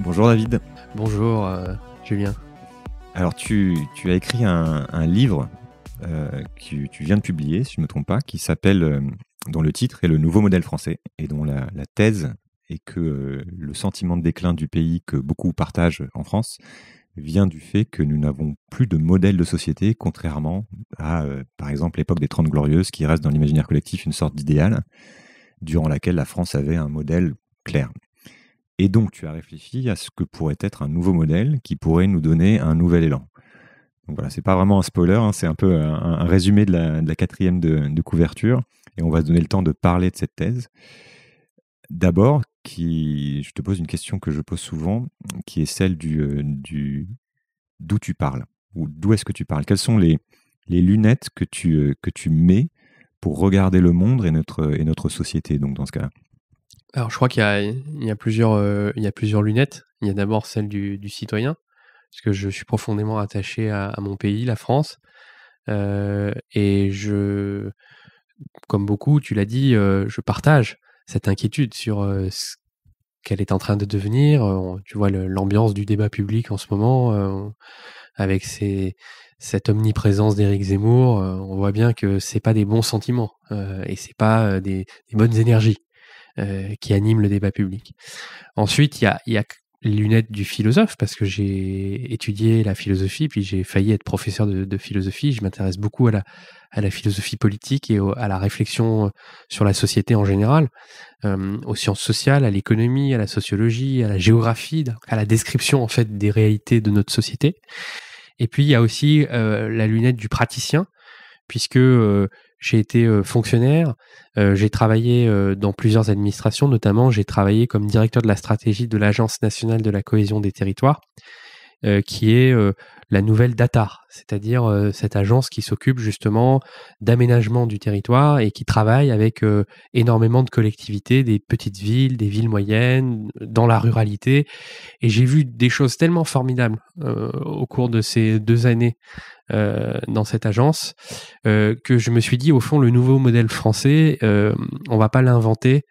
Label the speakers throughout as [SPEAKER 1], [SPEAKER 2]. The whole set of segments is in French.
[SPEAKER 1] Bonjour David. Bonjour euh, Julien. Alors tu, as écrit un, livre euh, que tu viens de publier, si je ne me trompe pas, qui s'appelle, euh, dont le titre est Le nouveau modèle français, et dont la, thèse est que le sentiment de déclin du pays que beaucoup partagent en France vient du fait que nous n'avons plus de modèle de société, contrairement à, par exemple, l'époque des Trente Glorieuses, qui reste dans l'imaginaire collectif une sorte d'idéal, durant laquelle la France avait un modèle clair. Et donc, tu as réfléchi à ce que pourrait être un nouveau modèle qui pourrait nous donner un nouvel élan. Donc voilà, c'est pas vraiment un spoiler, hein, c'est un peu un, résumé de la, quatrième de, couverture, et on va se donner le temps de parler de cette thèse. D'abord, qui, je te pose une question que je pose souvent, qui est celle du, euh, du d'où tu parles, ou d'où est-ce que tu parles. Quelles sont les, lunettes que tu, euh, que tu mets pour regarder le monde et notre, et notre société, donc dans ce cas-là
[SPEAKER 2] alors, je crois qu'il euh, y a, plusieurs, lunettes. Il y a d'abord celle du, citoyen, parce que je suis profondément attaché à, mon pays, la France. Euh, et je, comme beaucoup, tu l'as dit, euh, je partage cette inquiétude sur ce qu'elle est en train de devenir. tu vois l'ambiance du débat public en ce moment, avec cette omniprésence d'Éric Zemmour. on voit bien que ce c'est pas des bons sentiments et c'est pas des bonnes énergies. Euh, qui anime le débat public. Ensuite, il y a, y a les lunettes du philosophe, parce que j'ai étudié la philosophie, puis j'ai failli être professeur de, de philosophie. Je m'intéresse beaucoup à la, à la philosophie politique et à la réflexion sur la société en général, euh, aux sciences sociales, à l'économie, à la sociologie, à la géographie, à la description en fait des réalités de notre société. Et puis il y a aussi euh, la lunette du praticien, puisque j'ai été euh, fonctionnaire, euh, j'ai travaillé euh, dans plusieurs administrations, notamment j'ai travaillé comme directeur de la stratégie de l'Agence nationale de la cohésion des territoires. Euh, qui est euh, la nouvelle DATAR, c'est-à-dire euh, cette agence qui s'occupe justement d'aménagement du territoire et qui travaille avec énormément de collectivités, des petites villes, des villes moyennes, dans la ruralité. Et j'ai vu des choses tellement formidables au cours de ces deux années dans cette agence, que je me suis dit, au fond, le nouveau modèle français, on on va pas l'inventer,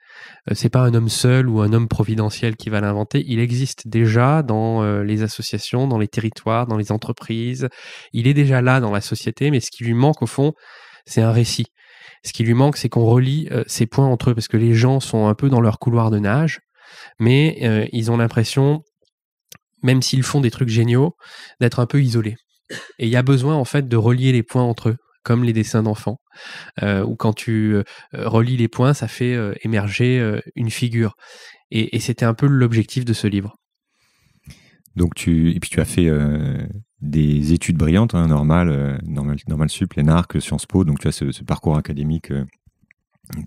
[SPEAKER 2] euh, c'est pas un homme seul ou un homme providentiel qui va l'inventer. Il existe déjà dans euh, les associations, dans les territoires, dans les entreprises. Il est déjà là dans la société, mais ce qui lui manque au fond, c'est un récit. Ce qui lui manque, c'est qu'on relie euh, ces points entre eux parce que les gens sont un peu dans leur couloir de nage, mais ils ont l'impression, même s'ils font des trucs géniaux, d'être un peu isolés. Et il y a besoin en fait de relier les points entre eux comme les dessins d'enfants, euh, où quand tu euh, relis les points, ça fait euh, émerger euh, une figure. Et, c'était un peu l'objectif de ce livre.
[SPEAKER 1] Donc tu et puis tu as fait des études brillantes, hein, normal, normal, normal sup, Lénarque, Sciences Po, donc tu as ce, ce parcours académique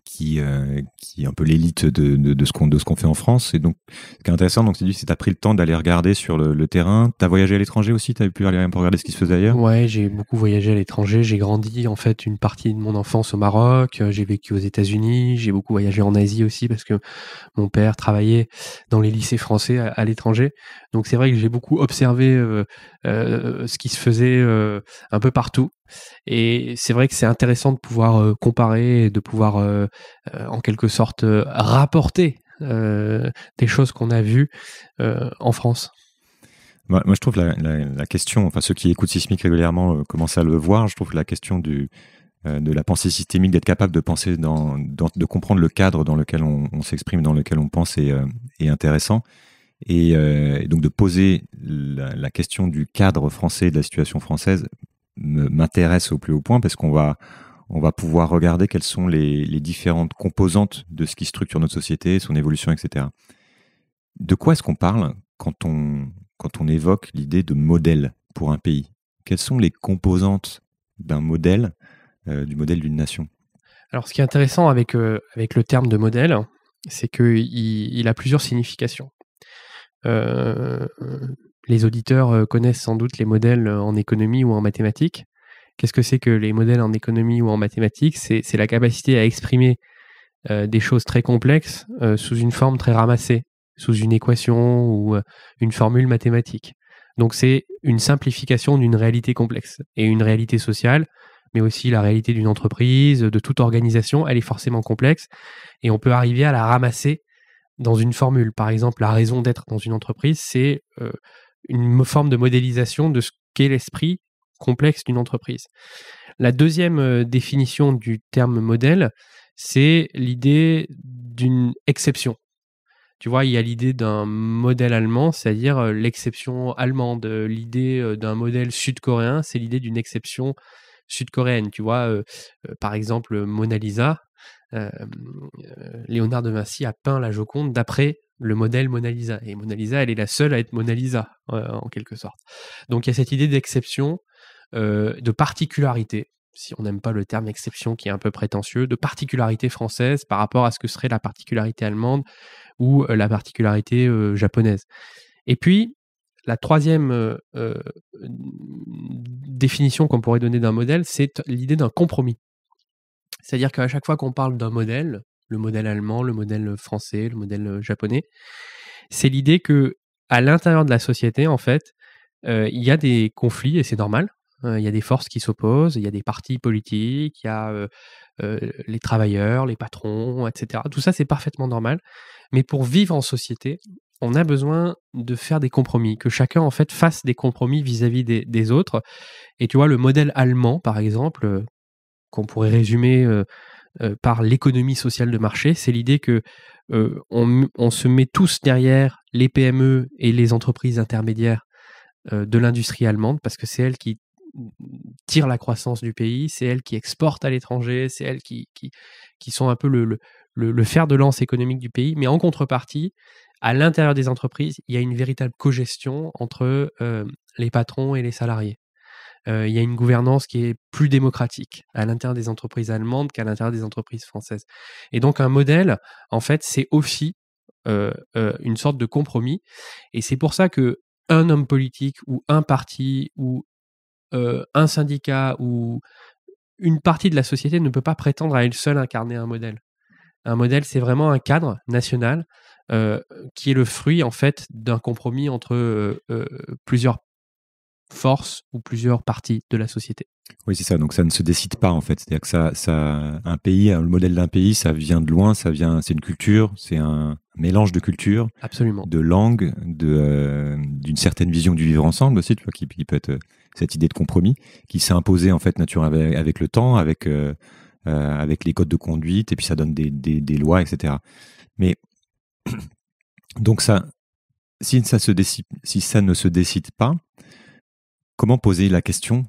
[SPEAKER 1] qui euh, qui est un peu l'élite de, de, ce qu'on de ce qu'on fait en France et donc ce qui est intéressant donc c'est que tu as pris le temps d'aller regarder sur le, terrain tu as voyagé à l'étranger aussi tu as pu aller pour regarder ce qui se faisait ailleurs ouais j'ai
[SPEAKER 2] beaucoup voyagé à l'étranger j'ai grandi en fait une partie de
[SPEAKER 1] mon enfance au Maroc euh, j'ai vécu aux États-Unis
[SPEAKER 2] j'ai beaucoup voyagé en Asie aussi parce que mon père travaillait dans les lycées français à l'étranger donc c'est vrai que j'ai beaucoup observé ce qui se faisait un peu partout. Et c'est vrai que c'est intéressant de pouvoir comparer et de pouvoir en quelque sorte rapporter des choses qu'on a vues en France.
[SPEAKER 1] Moi, je trouve la, la, question, enfin ceux qui écoutent sismique régulièrement commencent à le voir, je trouve que la question du, de la pensée systémique, d'être capable de penser, dans, de comprendre le cadre dans lequel on, s'exprime, dans lequel on pense est, est intéressant. Euh, et, donc de poser la, question du cadre français, de la situation française, m'intéresse au plus haut point parce qu'on va, on va pouvoir regarder quelles sont les, différentes composantes de ce qui structure notre société, son évolution, etc. De quoi est-ce qu'on parle quand on, évoque l'idée de modèle pour un pays Quelles sont les composantes d'un modèle, euh, du modèle d'une nation
[SPEAKER 2] Alors, ce qui est intéressant euh, avec, le terme de modèle, c'est qu'il a plusieurs significations. Euh, les auditeurs euh, connaissent sans doute les modèles euh, en économie ou en mathématiques. Qu'est-ce que c'est que les modèles en économie ou en mathématiques C'est la capacité à exprimer des choses très complexes sous une forme très ramassée, sous une équation ou une formule mathématique. Donc c'est une simplification d'une réalité complexe et une réalité sociale, mais aussi la réalité d'une entreprise, de toute organisation, elle est forcément complexe et on peut arriver à la ramasser dans une formule. Par exemple, la raison d'être dans une entreprise, c'est euh, une forme de modélisation de ce qu'est l'esprit complexe d'une entreprise. La deuxième euh, définition du terme modèle, c'est l'idée d'une exception. Tu vois, il y a l'idée d'un modèle allemand, c'est-à-dire euh, l'exception allemande. L'idée d'un modèle sud-coréen, c'est l'idée d'une exception sud-coréenne. Tu vois, par exemple, Mona Lisa, euh, euh, Léonard de Vinci a peint la Joconde d'après le modèle Mona Lisa. Et Mona Lisa, elle est la seule à être Mona Lisa, euh, en quelque sorte. Donc il y a cette idée d'exception, de particularité, si on n'aime pas le terme exception qui est un peu prétentieux, de particularité française par rapport à ce que serait la particularité allemande ou la particularité japonaise. Et puis, la troisième définition qu'on pourrait donner d'un modèle, c'est l'idée d'un compromis. C'est-à-dire qu'à chaque fois qu'on parle d'un modèle, le modèle allemand, le modèle français, le modèle japonais, c'est l'idée que à l'intérieur de la société, en fait, il y a des conflits et c'est normal. Hein, il y a des forces qui s'opposent, il y a des partis politiques, il y a les travailleurs, les patrons, etc. Tout ça, c'est parfaitement normal. Mais pour vivre en société, on a besoin de faire des compromis, que chacun en fait fasse des compromis vis-à-vis des, des, autres. Et tu vois, le modèle allemand, par exemple, qu'on pourrait résumer euh, euh, par l'économie sociale de marché. C'est l'idée que euh, on, se met tous derrière les PME et les entreprises intermédiaires de l'industrie allemande parce que c'est elles qui tirent la croissance du pays, c'est elles qui exportent à l'étranger, c'est elles qui, sont un peu le, fer de lance économique du pays. Mais en contrepartie, à l'intérieur des entreprises, il y a une véritable cogestion entre les patrons et les salariés il y a une gouvernance qui est plus démocratique à l'intérieur des entreprises allemandes qu'à l'intérieur des entreprises françaises. Et donc un modèle, en fait, c'est aussi une sorte de compromis. Et c'est pour ça que un homme politique ou un parti ou un syndicat ou une partie de la société ne peut pas prétendre à elle seule incarner un modèle. Un modèle, c'est vraiment un cadre national qui est le fruit en fait d'un compromis entre plusieurs plusieurs force ou plusieurs parties de la société.
[SPEAKER 1] Oui, c'est ça. Donc ça ne se décide pas en fait. C'est-à-dire que ça, ça, un pays, le modèle d'un pays, ça vient de loin, ça vient, c'est une culture, c'est un mélange de cultures, de langues, de euh, d'une certaine vision du vivre ensemble aussi, tu vois, qui, peut être euh, cette idée de compromis qui s'est imposée en fait naturellement avec, le temps, avec euh, avec les codes de conduite et puis ça donne des, lois, etc. Mais donc ça, si ça, se si ça ne se décide pas, comment poser la question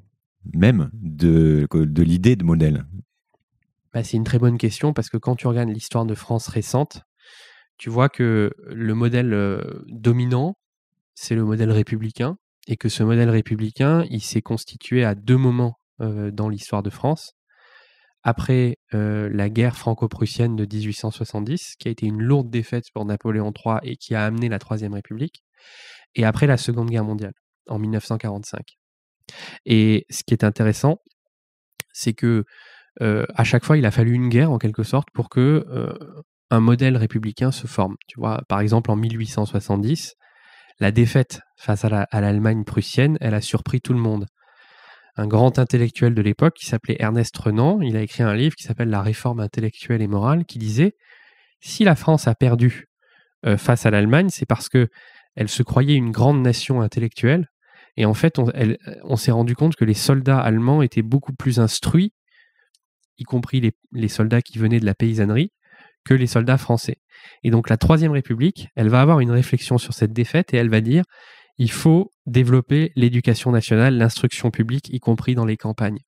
[SPEAKER 1] même de, l'idée de modèle
[SPEAKER 2] bah, C'est une très bonne question parce que quand tu regardes l'histoire de France récente, tu vois que le modèle euh, dominant, c'est le modèle républicain, et que ce modèle républicain, il s'est constitué à deux moments euh, dans l'histoire de France. Après euh, la guerre franco-prussienne de 1870, qui a été une lourde défaite pour Napoléon III et qui a amené la Troisième République, et après la Seconde Guerre mondiale, en 1945. Et ce qui est intéressant, c'est que à chaque fois, il a fallu une guerre en quelque sorte pour que un modèle républicain se forme. Tu vois, par exemple, en 1870, la défaite face à l'Allemagne prussienne, elle a surpris tout le monde. Un grand intellectuel de l'époque qui s'appelait Ernest Renan, il a écrit un livre qui s'appelle La réforme intellectuelle et morale, qui disait si la France a perdu face à l'Allemagne, c'est parce que elle se croyait une grande nation intellectuelle et en fait, on, s'est rendu compte que les soldats allemands étaient beaucoup plus instruits, y compris les, soldats qui venaient de la paysannerie, que les soldats français. Et donc la Troisième République, elle va avoir une réflexion sur cette défaite et elle va dire, il faut développer l'éducation nationale, l'instruction publique, y compris dans les campagnes.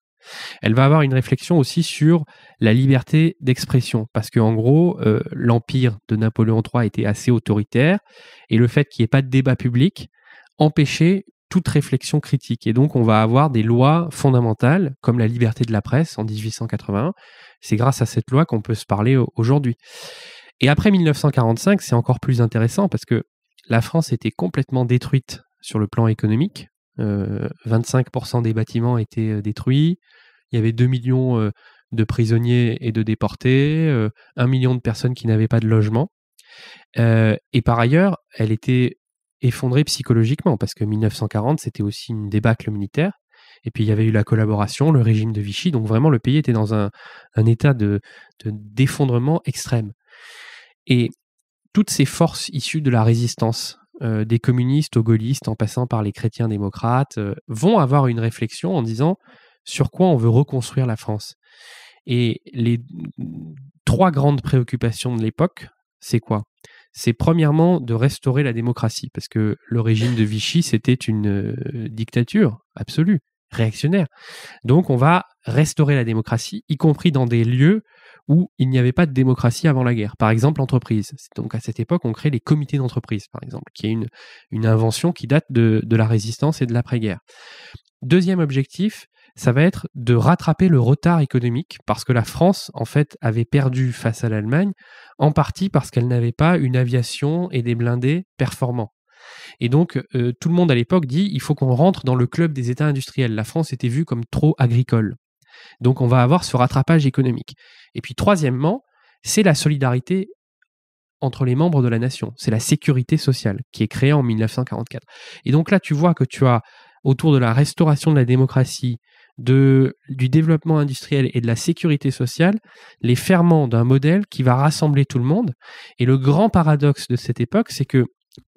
[SPEAKER 2] Elle va avoir une réflexion aussi sur la liberté d'expression, parce qu'en gros, euh, l'empire de Napoléon III était assez autoritaire, et le fait qu'il n'y ait pas de débat public empêchait toute réflexion critique. Et donc, on va avoir des lois fondamentales, comme la liberté de la presse en 1881. C'est grâce à cette loi qu'on peut se parler aujourd'hui. Et après 1945, c'est encore plus intéressant parce que la France était complètement détruite sur le plan économique. 25% euh, des bâtiments étaient euh, détruits. Il y avait 2 millions euh, de prisonniers et de déportés, 1 million de personnes qui n'avaient pas de logement. et par ailleurs, elle était effondré psychologiquement, parce que 1940, c'était aussi une débâcle militaire. Et puis il y avait eu la collaboration, le régime de Vichy, donc vraiment le pays était dans un, état de d'effondrement extrême. Et toutes ces forces issues de la résistance, euh, des communistes aux gaullistes, en passant par les chrétiens démocrates, euh, vont avoir une réflexion en disant sur quoi on veut reconstruire la France. Et les trois grandes préoccupations de l'époque, c'est quoi c'est premièrement de restaurer la démocratie, parce que le régime de Vichy, c'était une euh, dictature absolue, réactionnaire. Donc on va restaurer la démocratie, y compris dans des lieux où il n'y avait pas de démocratie avant la guerre. Par exemple, l'entreprise. Donc à cette époque, on crée les comités d'entreprise, par exemple, qui est une, une invention qui date de, de la résistance et de l'après-guerre. Deuxième objectif, ça va être de rattraper le retard économique parce que la France, en fait, avait perdu face à l'Allemagne, en partie parce qu'elle n'avait pas une aviation et des blindés performants. Et donc, euh, tout le monde à l'époque dit, il faut qu'on rentre dans le club des États industriels. La France était vue comme trop agricole. Donc, on va avoir ce rattrapage économique. Et puis, troisièmement, c'est la solidarité entre les membres de la nation. C'est la sécurité sociale qui est créée en 1944. Et donc là, tu vois que tu as autour de la restauration de la démocratie, de, du développement industriel et de la sécurité sociale les ferments d'un modèle qui va rassembler tout le monde. Et le grand paradoxe de cette époque, c'est que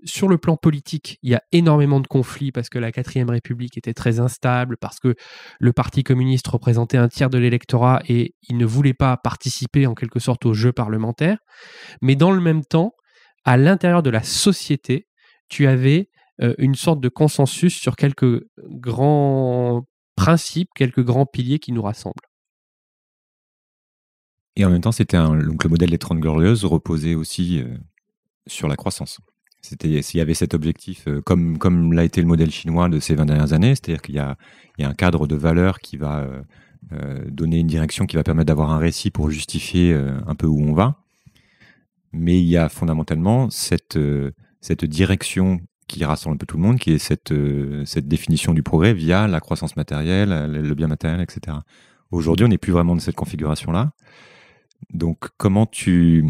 [SPEAKER 2] sur le plan politique, il y a énormément de conflits parce que la quatrième République était très instable, parce que le Parti communiste représentait un tiers de l'électorat et il ne voulait pas participer en quelque sorte au jeu parlementaire. Mais dans le même temps, à l'intérieur de la société, tu avais euh, une sorte de consensus sur quelques grands principes, quelques grands piliers qui nous rassemblent.
[SPEAKER 1] Et en même temps, c'était donc le modèle des 30 Glorieuses reposait aussi euh, sur la croissance. C'était, s'il y avait cet objectif, euh, comme, comme l'a été le modèle chinois de ces 20 dernières années, c'est-à-dire qu'il y a, un cadre de valeurs qui va euh, donner une direction qui va permettre d'avoir un récit pour justifier un peu où on va. Mais il y a fondamentalement cette, cette direction qui rassemble un peu tout le monde, qui est cette, euh, définition du progrès via la croissance matérielle, le bien matériel, etc. Aujourd'hui, on n'est plus vraiment dans cette configuration-là. Donc, comment tu.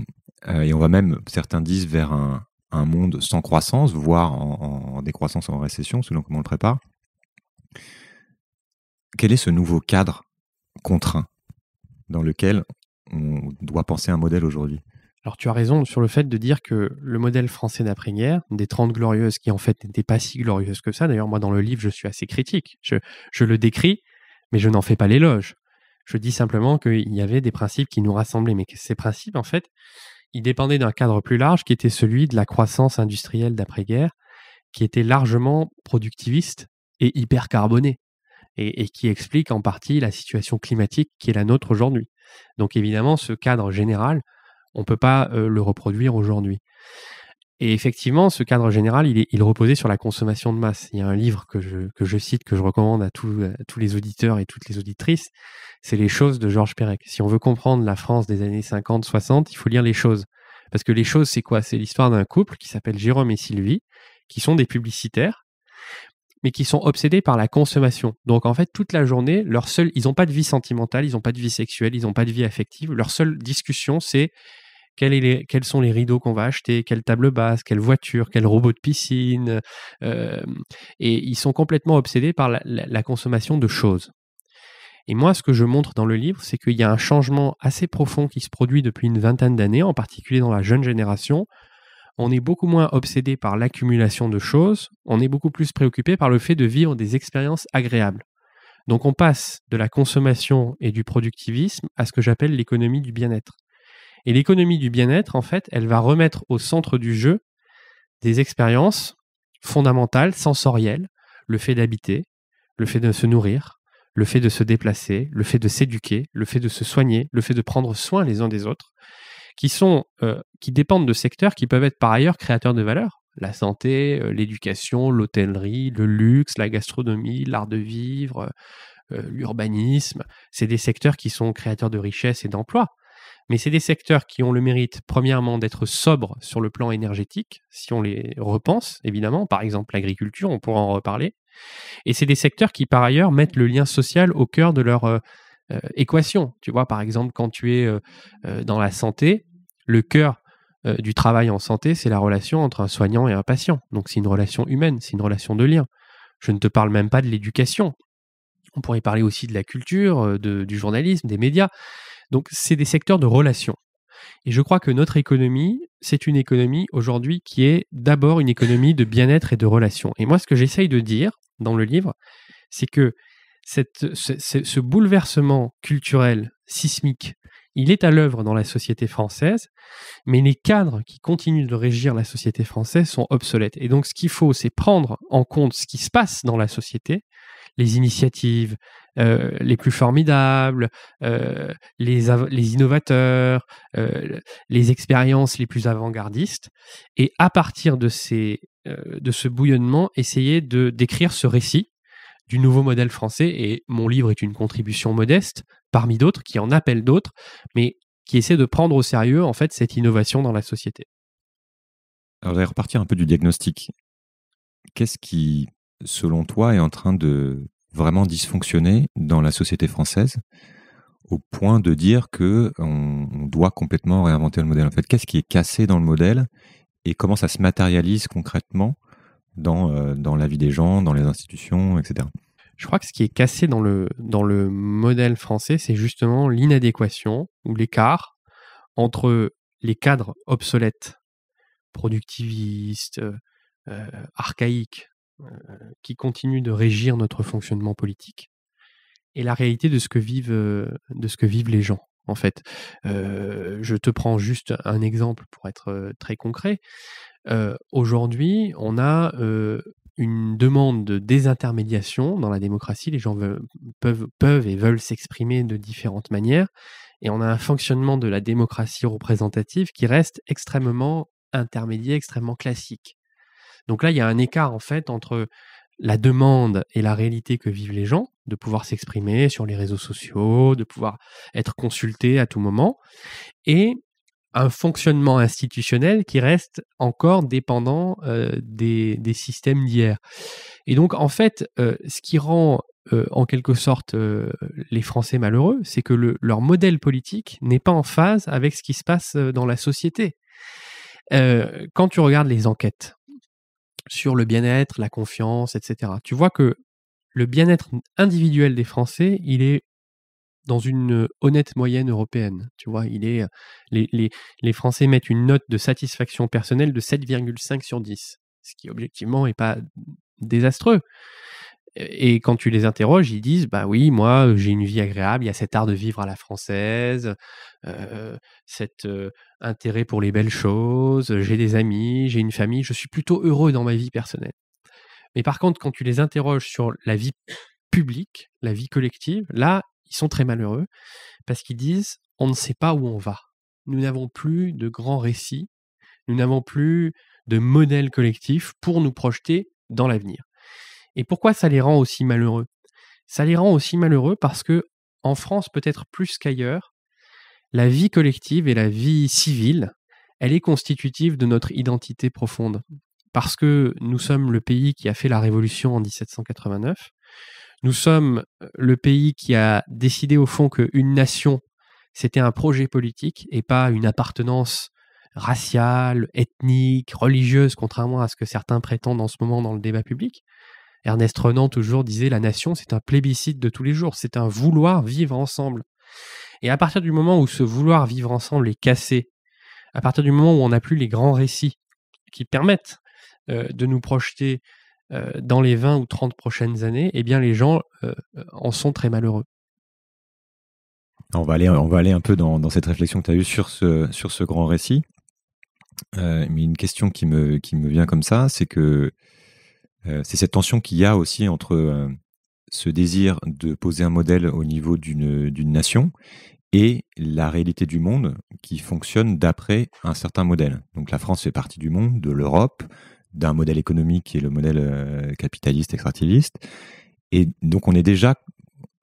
[SPEAKER 1] Euh, et on va même, certains disent, vers un, monde sans croissance, voire en, en, décroissance, en récession, selon comment on le prépare. Quel est ce nouveau cadre contraint dans lequel on doit penser un modèle aujourd'hui
[SPEAKER 2] alors tu as raison sur le fait de dire que le modèle français d'après-guerre,
[SPEAKER 1] des Trente Glorieuses qui en fait
[SPEAKER 2] n'étaient pas si glorieuses que ça, d'ailleurs moi dans le livre je suis assez critique, je, le décris, mais je n'en fais pas l'éloge. Je dis simplement qu'il y avait des principes qui nous rassemblaient, mais que ces principes en fait, ils dépendaient d'un cadre plus large qui était celui de la croissance industrielle d'après-guerre, qui était largement productiviste et hypercarbonée et qui explique en partie la situation climatique qui est la nôtre aujourd'hui. Donc évidemment ce cadre général on ne peut pas euh, le reproduire aujourd'hui. Et effectivement, ce cadre général, il, est, il, reposait sur la consommation de masse. Il y a un livre que je, que je cite, que je recommande à, tous euh, les auditeurs et toutes les auditrices, c'est Les choses de Georges Perec. Si on veut comprendre la France des années 50-60, il faut lire Les choses. Parce que Les choses, c'est quoi C'est l'histoire d'un couple qui s'appelle Jérôme et Sylvie, qui sont des publicitaires, mais qui sont obsédés par la consommation. Donc en fait, toute la journée, leur seul, ils n'ont pas de vie sentimentale, ils n'ont pas de vie sexuelle, ils n'ont pas de vie affective. Leur seule discussion, c'est quels sont les rideaux qu'on va acheter, quelle table basse, quelle voiture, quel robot de piscine. Euh, et ils sont complètement obsédés par la consommation de choses. Et moi, ce que je montre dans le livre, c'est qu'il y a un changement assez profond qui se produit depuis une vingtaine d'années, en particulier dans la jeune génération. On est beaucoup moins obsédé par l'accumulation de choses, on est beaucoup plus préoccupé par le fait de vivre des expériences agréables. Donc on passe de la consommation et du productivisme à ce que j'appelle l'économie du bien-être. Et l'économie du bien-être, en fait, elle va remettre au centre du jeu des expériences fondamentales, sensorielles, le fait d'habiter, le fait de se nourrir, le fait de se déplacer, le fait de s'éduquer, le fait de se soigner, le fait de prendre soin les uns des autres, qui, sont, euh, qui dépendent de secteurs qui peuvent être par ailleurs créateurs de valeur. La santé, euh, l'éducation, l'hôtellerie, le luxe, la gastronomie, l'art de vivre, euh, l'urbanisme, c'est des secteurs qui sont créateurs de richesses et d'emplois. Mais c'est des secteurs qui ont le mérite, premièrement, d'être sobres sur le plan énergétique, si on les repense, évidemment, par exemple l'agriculture, on pourra en reparler. Et c'est des secteurs qui, par ailleurs, mettent le lien social au cœur de leur euh, euh, équation. Tu vois, par exemple, quand tu es euh, dans la santé, le cœur du travail en santé, c'est la relation entre un soignant et un patient. Donc c'est une relation humaine, c'est une relation de lien. Je ne te parle même pas de l'éducation. On pourrait parler aussi de la culture, du journalisme, des médias. Donc, c'est des secteurs de relations. Et je crois que notre économie, c'est une économie aujourd'hui qui est d'abord une économie de bien-être et de relations. Et moi, ce que j'essaye de dire dans le livre, c'est que ce, ce, bouleversement culturel sismique, il est à l'œuvre dans la société française, mais les cadres qui continuent de régir la société française sont obsolètes. Et donc, ce qu'il faut, c'est prendre en compte ce qui se passe dans la société les initiatives euh, les plus formidables, euh, les, les, innovateurs, euh, les expériences les plus avant-gardistes, et à partir de, ces, de ce bouillonnement, essayer de décrire ce récit du nouveau modèle français. Et mon livre est une contribution modeste parmi d'autres, qui en appellent d'autres, mais qui essaie de prendre au sérieux en fait cette innovation dans la société.
[SPEAKER 1] Alors, je vais repartir un peu du diagnostic. Qu'est-ce qui selon toi, est en train de vraiment dysfonctionner dans la société française au point de dire que on, doit complètement réinventer le modèle. En fait, qu'est-ce qui est cassé dans le modèle et comment ça se matérialise concrètement dans, euh, dans la vie des gens, dans les institutions, etc. Je crois que ce qui est cassé dans le, dans le
[SPEAKER 2] modèle français, c'est justement l'inadéquation ou l'écart entre les cadres obsolètes, productivistes, euh, euh, archaïques, euh, qui continue de régir notre fonctionnement politique et la réalité de ce que vivent, euh, de ce que vivent les gens. En fait, euh, je te prends juste un exemple pour être très concret. Aujourd'hui, on a une demande de désintermédiation dans la démocratie. Les gens peuvent, peuvent et veulent s'exprimer de différentes manières. Et on a un fonctionnement de la démocratie représentative qui reste extrêmement intermédiaire, extrêmement classique. Donc là, il y a un écart en fait entre la demande et la réalité que vivent les gens, de pouvoir s'exprimer sur les réseaux sociaux, de pouvoir être consulté à tout moment, et un fonctionnement institutionnel qui reste encore dépendant euh, des, systèmes d'hier. Et donc, en fait, euh, ce qui rend euh, en quelque sorte les Français malheureux, c'est que leur modèle politique n'est pas en phase avec ce qui se passe dans la société. quand tu regardes les enquêtes, sur le bien-être, la confiance, etc. Tu vois que le bien-être individuel des Français, il est dans une honnête moyenne européenne. Tu vois, il est, les, les, les Français mettent une note de satisfaction personnelle de 7,5 sur 10, ce qui objectivement n'est pas désastreux. Et quand tu les interroges, ils disent Bah oui, moi, j'ai une vie agréable, il y a cet art de vivre à la française, cet intérêt pour les belles choses, j'ai des amis, j'ai une famille, je suis plutôt heureux dans ma vie personnelle. Mais par contre, quand tu les interroges sur la vie publique, la vie collective, là, ils sont très malheureux parce qu'ils disent On ne sait pas où on va. Nous n'avons plus de grands récits, nous n'avons plus de modèles collectifs pour nous projeter dans l'avenir. Et pourquoi ça les rend aussi malheureux Ça les rend aussi malheureux parce que, en France, peut-être plus qu'ailleurs, la vie collective et la vie civile, elle est constitutive de notre identité profonde. Parce que nous sommes le pays qui a fait la révolution en 1789, nous sommes euh, le pays qui a décidé au fond qu'une nation, c'était un projet politique et pas une appartenance raciale, ethnique, religieuse, contrairement à ce que certains prétendent en ce moment dans le débat public. Ernest Renan toujours disait la nation, c'est un plébiscite de tous les jours, c'est un vouloir vivre ensemble. Et à partir du moment où ce vouloir vivre ensemble est cassé, à partir du moment où on n'a plus les grands récits qui permettent euh, de nous projeter euh, dans les 20 ou 30 prochaines années, eh bien les gens euh, en sont très malheureux.
[SPEAKER 1] On va aller, on va aller un peu dans, dans cette réflexion que tu as eue sur ce, sur ce grand récit. mais une question qui me, qui me vient comme ça, c'est que euh, c'est cette tension qu'il y a aussi entre euh, ce désir de poser un modèle au niveau d'une nation et la réalité du monde qui fonctionne d'après un certain modèle. Donc la France fait partie du monde, de l'Europe, d'un modèle économique qui est le modèle euh, capitaliste extractiviste. Et donc on est déjà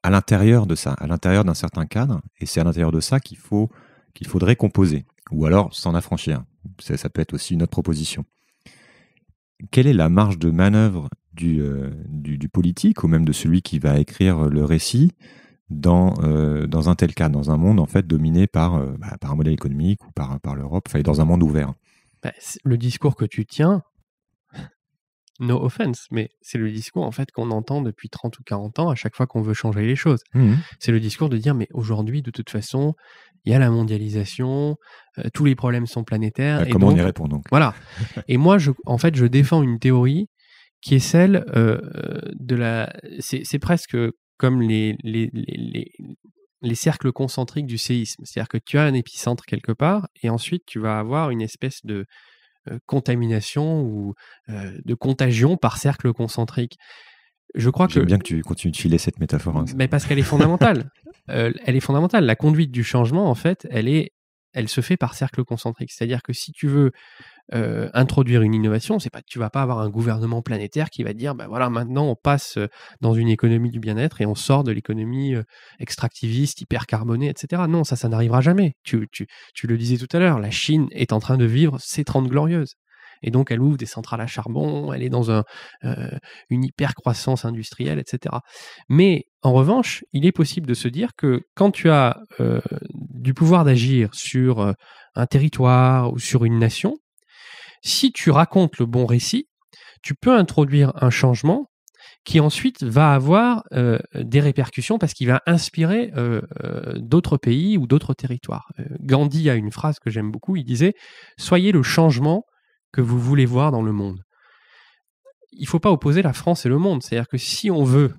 [SPEAKER 1] à l'intérieur de ça, à l'intérieur d'un certain cadre, et c'est à l'intérieur de ça qu'il faut faudrait composer, ou alors s'en affranchir. ça, peut être aussi une autre proposition quelle est la marge de manœuvre euh, du, politique ou même de celui qui va écrire le récit dans, euh, dans un tel cas, dans un monde en fait dominé par, euh, bah, par un modèle économique ou par, par l'Europe, dans un monde ouvert
[SPEAKER 2] bah, Le discours que tu tiens, no offense, mais c'est le discours en fait qu'on entend depuis 30 ou 40 ans à chaque fois qu'on veut changer les choses. Mmh. C'est le discours de dire mais aujourd'hui de toute façon il y a la mondialisation, euh, tous les problèmes sont planétaires. Bah, et comment on y répond donc Voilà. et moi en fait je défends une théorie qui est celle euh, euh, de la, c'est presque comme les, les cercles concentriques du séisme. C'est-à-dire que tu as un épicentre quelque part et ensuite tu vas avoir une espèce de, euh, contamination ou euh, de contagion par cercle concentrique. Je crois que. bien que
[SPEAKER 1] tu continues de filer cette métaphore. Hein, mais
[SPEAKER 2] parce qu'elle est fondamentale. Euh, elle est fondamentale. La conduite du changement, en fait, elle est, elle se fait par cercle concentrique. C'est-à-dire que si tu veux euh, introduire une innovation, c'est pas tu vas pas avoir un gouvernement planétaire qui va dire ben voilà, maintenant on passe euh, dans une économie du bien-être et on sort de l'économie euh, extractiviste, hyper carbonée, etc. Non, ça, ça n'arrivera jamais. Tu, le disais tout à l'heure, la Chine est en train de vivre ses 30 glorieuses. Et donc, elle ouvre des centrales à charbon, elle est dans un, une hyper croissance industrielle, etc. Mais en revanche, il est possible de se dire que quand tu as du pouvoir d'agir sur un territoire ou sur une nation, si tu racontes le bon récit, tu peux introduire un changement qui ensuite va avoir euh, des répercussions parce qu'il va inspirer euh, euh, d'autres pays ou d'autres territoires. Gandhi a une phrase que j'aime beaucoup, il disait ⁇ Soyez le changement que vous voulez voir dans le monde ⁇ Il ne faut pas opposer la France et le monde, c'est-à-dire que si on veut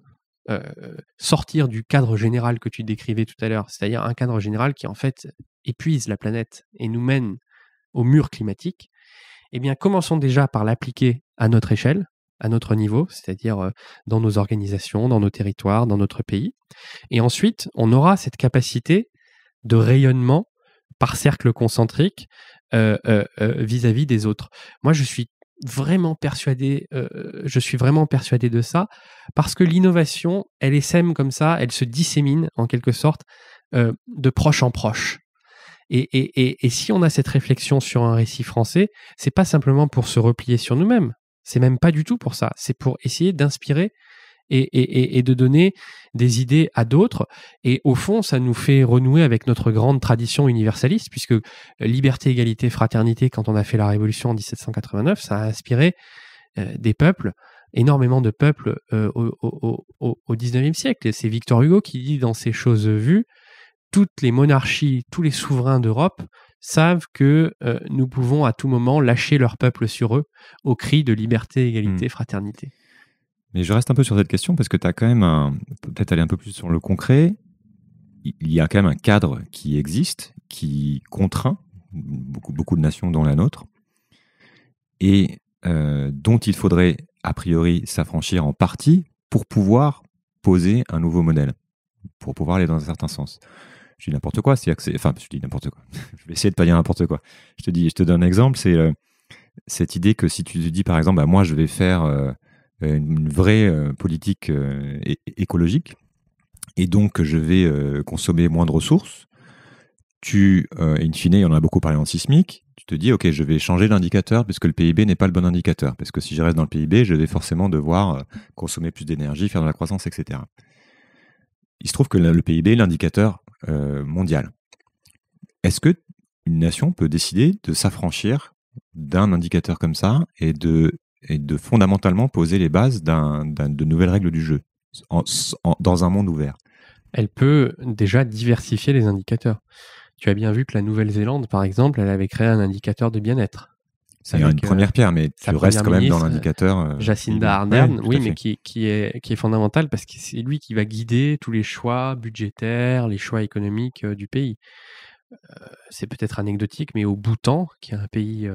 [SPEAKER 2] sortir du cadre général que tu décrivais tout à l'heure, c'est-à-dire un cadre général qui en fait épuise la planète et nous mène au mur climatique, eh bien, commençons déjà par l'appliquer à notre échelle, à notre niveau, c'est-à-dire euh, dans nos organisations, dans nos territoires, dans notre pays. Et ensuite, on aura cette capacité de rayonnement par cercle concentrique euh, euh, vis-à-vis des autres. Moi, je suis vraiment persuadé, je suis vraiment persuadé de ça, parce que l'innovation, elle sème comme ça, elle se dissémine en quelque sorte de proche en proche. Et, si on a cette réflexion sur un récit français, c'est pas simplement pour se replier sur nous-mêmes. C'est même pas du tout pour ça. C'est pour essayer d'inspirer et, de donner des idées à d'autres. Et au fond, ça nous fait renouer avec notre grande tradition universaliste, puisque euh, liberté, égalité, fraternité, quand on a fait la Révolution en 1789, ça a inspiré euh, des peuples énormément de peuples euh, au, XIXe 19e siècle. c'est Victor Hugo qui dit dans ses choses vues, toutes les monarchies, tous les souverains d'Europe savent que euh, nous pouvons à tout moment lâcher leur peuple sur eux au cri de liberté, égalité, hmm. fraternité.
[SPEAKER 1] Mais je reste un peu sur cette question parce que tu as quand même peut-être aller un peu plus sur le concret. Il y a quand même un cadre qui existe, qui contraint beaucoup, de nations, dont la nôtre, et euh, dont il faudrait a priori s'affranchir en partie pour pouvoir poser un nouveau modèle, pour pouvoir aller dans un certain sens je dis n'importe quoi, c'est enfin je dis n'importe quoi. je vais essayer de pas dire n'importe quoi. Je te dis, je te donne un exemple, c'est euh, cette idée que si tu te dis par exemple, bah, moi je vais faire euh, une vraie euh, politique écologique et donc je vais consommer moins de ressources, tu, in fine, on en a beaucoup parlé en sismique, tu te dis ok, je vais changer l'indicateur que le PIB n'est pas le bon indicateur parce que si je reste dans le PIB, je vais forcément devoir consommer plus d'énergie, faire de la croissance, etc. Il se trouve que le PIB est l'indicateur euh, mondial. Est-ce que une nation peut décider de s'affranchir d'un indicateur comme ça et de, fondamentalement poser les bases de nouvelles règles du jeu dans un monde ouvert Elle peut
[SPEAKER 2] déjà diversifier les indicateurs. Tu as bien vu que la Nouvelle-Zélande, par exemple, elle avait créé un indicateur de bien-être. C'est une première pierre, mais tu restes quand même dans l'indicateur. Euh, euh, Jacinda Ardern, oui, mais qui, est, qui est fondamental parce que c'est lui qui va guider tous les choix budgétaires, les choix économiques euh, du pays. c'est peut-être anecdotique, mais au Bhoutan, qui est un pays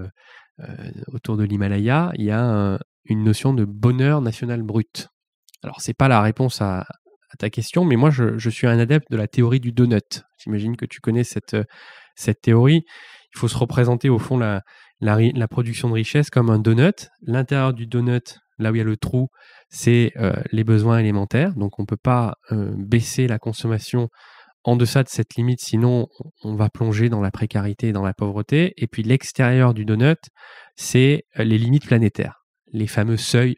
[SPEAKER 2] autour de l'Himalaya, il y a une notion de bonheur national brut. Alors, c'est pas la réponse à, ta question, mais moi, je, je, suis un adepte de la théorie du donut. J'imagine que tu connais cette, cette théorie. Il faut se représenter, au fond, la, la, production de richesse comme un donut. L'intérieur du donut, là où il y a le trou, c'est euh, les besoins élémentaires. Donc on ne peut pas euh, baisser la consommation en deçà de cette limite, sinon on va plonger dans la précarité et dans la pauvreté. Et puis l'extérieur du donut, c'est euh, les limites planétaires, les fameux seuils,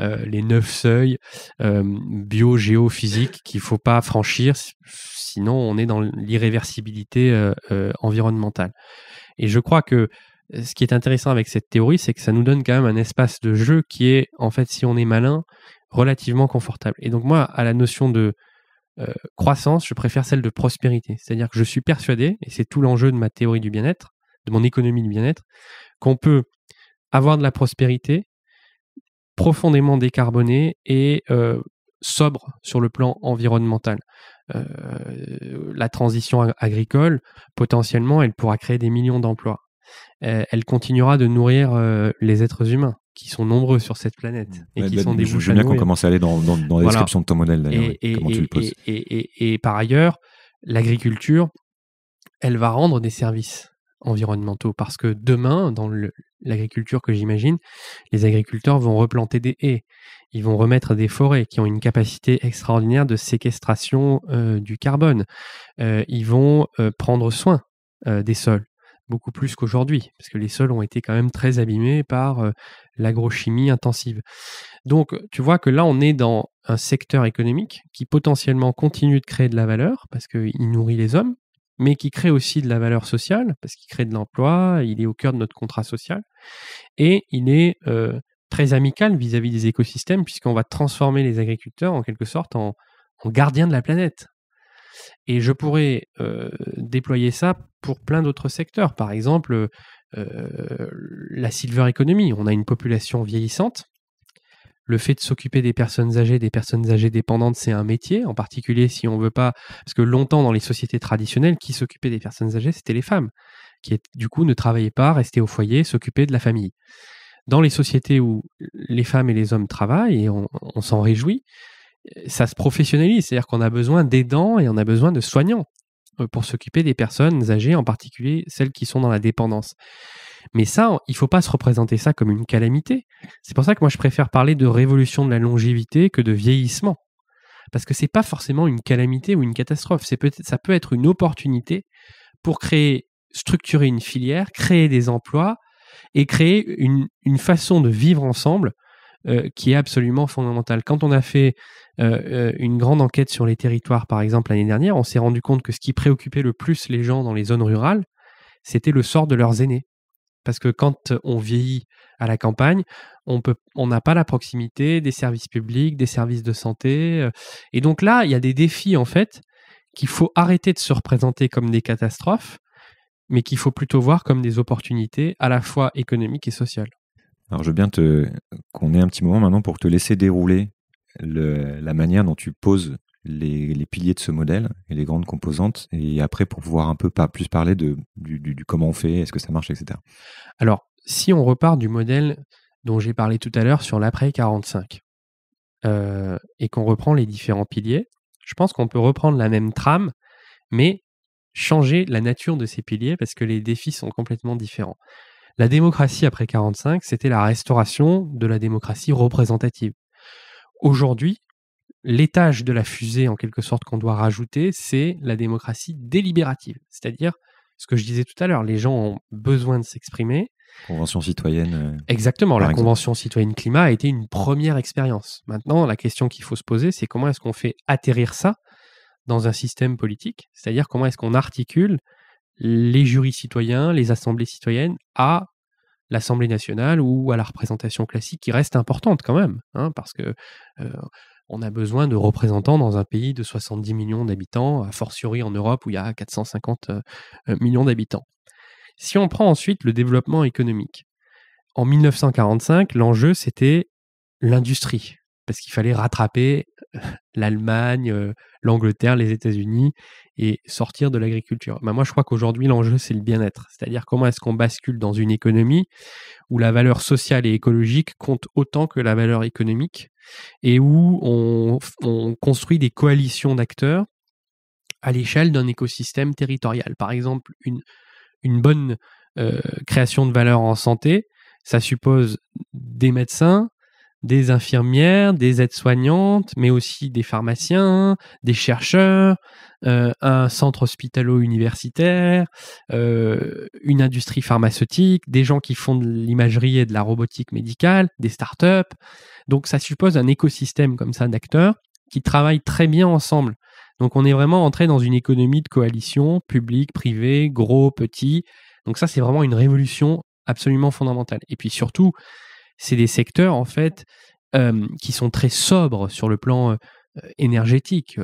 [SPEAKER 2] les neuf seuils euh, bio-géophysiques qu'il ne faut pas franchir, sinon on est dans l'irréversibilité environnementale. Et je crois que euh, ce qui est intéressant avec cette théorie, c'est que ça nous donne quand même un espace de jeu qui est, en fait, si on est malin, relativement confortable. Et donc moi, à la notion de euh, croissance, je préfère celle de prospérité. C'est-à-dire que je suis persuadé, et c'est tout l'enjeu de ma théorie du bien-être, de mon économie du bien-être, qu'on peut avoir de la prospérité profondément décarbonée et euh, sobre sur le plan environnemental. la transition agricole, potentiellement, elle pourra créer des millions d'emplois. Euh, elle continuera de nourrir euh, les êtres humains qui sont nombreux sur cette planète mm. et qui bah, sont des bouches bien qu'on commence à aller dans, la description de ton modèle par ailleurs, l'agriculture, elle va rendre des services environnementaux parce que demain, dans l'agriculture que j'imagine, les agriculteurs vont replanter des haies, ils vont remettre des forêts qui ont une capacité extraordinaire de séquestration euh, du carbone, ils vont prendre soin des sols, beaucoup plus qu'aujourd'hui, parce que les sols ont été quand même très abîmés par l'agrochimie intensive. Donc, tu vois que là, on est dans un secteur économique qui potentiellement continue de créer de la valeur, parce qu'il nourrit les hommes, mais qui crée aussi de la valeur sociale, parce qu'il crée de l'emploi, il est au cœur de notre contrat social, et il est très amical vis-à-vis des écosystèmes, puisqu'on va transformer les agriculteurs en quelque sorte en gardiens de la planète. Et je pourrais déployer ça pour plein d'autres secteurs. Par exemple, la silver economy. On a une population vieillissante. Le fait de s'occuper des personnes âgées, des personnes âgées dépendantes, c'est un métier, en particulier si on ne veut pas, parce que longtemps dans les sociétés traditionnelles, qui s'occupait des personnes âgées, c'était les femmes, qui du coup ne travaillaient pas, restaient au foyer, s'occupaient de la famille. Dans les sociétés où les femmes et les hommes travaillent, et on s'en réjouit, ça se professionnalise, c'est-à-dire qu'on a besoin d'aidants et on a besoin de soignants euh, pour s'occuper des personnes âgées, en particulier celles qui sont dans la dépendance. Mais ça, il ne faut pas se représenter ça comme une calamité. C'est pour ça que moi, je préfère parler de révolution de la longévité que de vieillissement. Parce que ce n'est pas forcément une calamité ou une catastrophe. C'est peut ça peut être une opportunité pour créer, structurer une filière, créer des emplois et créer une, une façon de vivre ensemble euh, qui est absolument fondamentale. Quand on a fait euh, euh, une grande enquête sur les territoires, par exemple, l'année dernière, on s'est rendu compte que ce qui préoccupait le plus les gens dans les zones rurales, c'était le sort de leurs aînés. Parce que quand on vieillit à la campagne, on n'a on pas la proximité des services publics, des services de santé. Euh, et donc là, il y a des défis, en fait, qu'il faut arrêter de se représenter comme des catastrophes, mais qu'il faut plutôt voir comme des opportunités à la fois économiques et sociales.
[SPEAKER 1] Alors je veux bien qu'on ait un petit moment maintenant pour te laisser dérouler la manière dont tu poses les, piliers de ce modèle et les grandes composantes, et après pour pouvoir un peu plus parler de, du, comment on fait, est-ce que ça marche, etc. Alors, si on repart du modèle dont j'ai parlé tout à l'heure sur l'après 45,
[SPEAKER 2] euh, et qu'on reprend les différents piliers, je pense qu'on peut reprendre la même trame, mais changer la nature de ces piliers parce que les défis sont complètement différents. La démocratie après 45, c'était la restauration de la démocratie représentative. Aujourd'hui, l'étage de la fusée, en quelque sorte, qu'on doit rajouter, c'est la démocratie délibérative. C'est-à-dire, ce que je disais tout à l'heure, les gens ont besoin de s'exprimer.
[SPEAKER 1] Convention citoyenne. Euh, Exactement, la
[SPEAKER 2] Convention citoyenne climat a été une première expérience. Maintenant, la question qu'il faut se poser, c'est comment est-ce qu'on fait atterrir ça dans un système politique C'est-à-dire, comment est-ce qu'on articule les jurys citoyens, les assemblées citoyennes à l'Assemblée nationale ou à la représentation classique qui reste importante quand même, hein, parce que euh, on a besoin de représentants dans un pays de 70 millions d'habitants, a fortiori en Europe où il y a 450 euh, euh, millions d'habitants. Si on prend ensuite le développement économique, en 1945, l'enjeu c'était l'industrie, parce qu'il fallait rattraper l'Allemagne, l'Angleterre, les États-Unis et sortir de l'agriculture. Bah, moi, je crois qu'aujourd'hui, l'enjeu, c'est le bien-être. C'est-à-dire comment est-ce qu'on bascule dans une économie où la valeur sociale et écologique compte autant que la valeur économique et où on, construit des coalitions d'acteurs à l'échelle d'un écosystème territorial. Par exemple, une, bonne création de valeur en santé, ça suppose des médecins, des infirmières, des aides-soignantes, mais aussi des pharmaciens, des chercheurs, euh, un centre hospitalo-universitaire, euh, une industrie pharmaceutique, des gens qui font de l'imagerie et de la robotique médicale, des start startups. Donc ça suppose un écosystème comme ça d'acteurs qui travaillent très bien ensemble. Donc on est vraiment entré dans une économie de coalition, public, privé, gros, petit. Donc ça c'est vraiment une révolution absolument fondamentale. Et puis surtout, c'est des secteurs en fait qui sont très sobres sur le plan énergétique,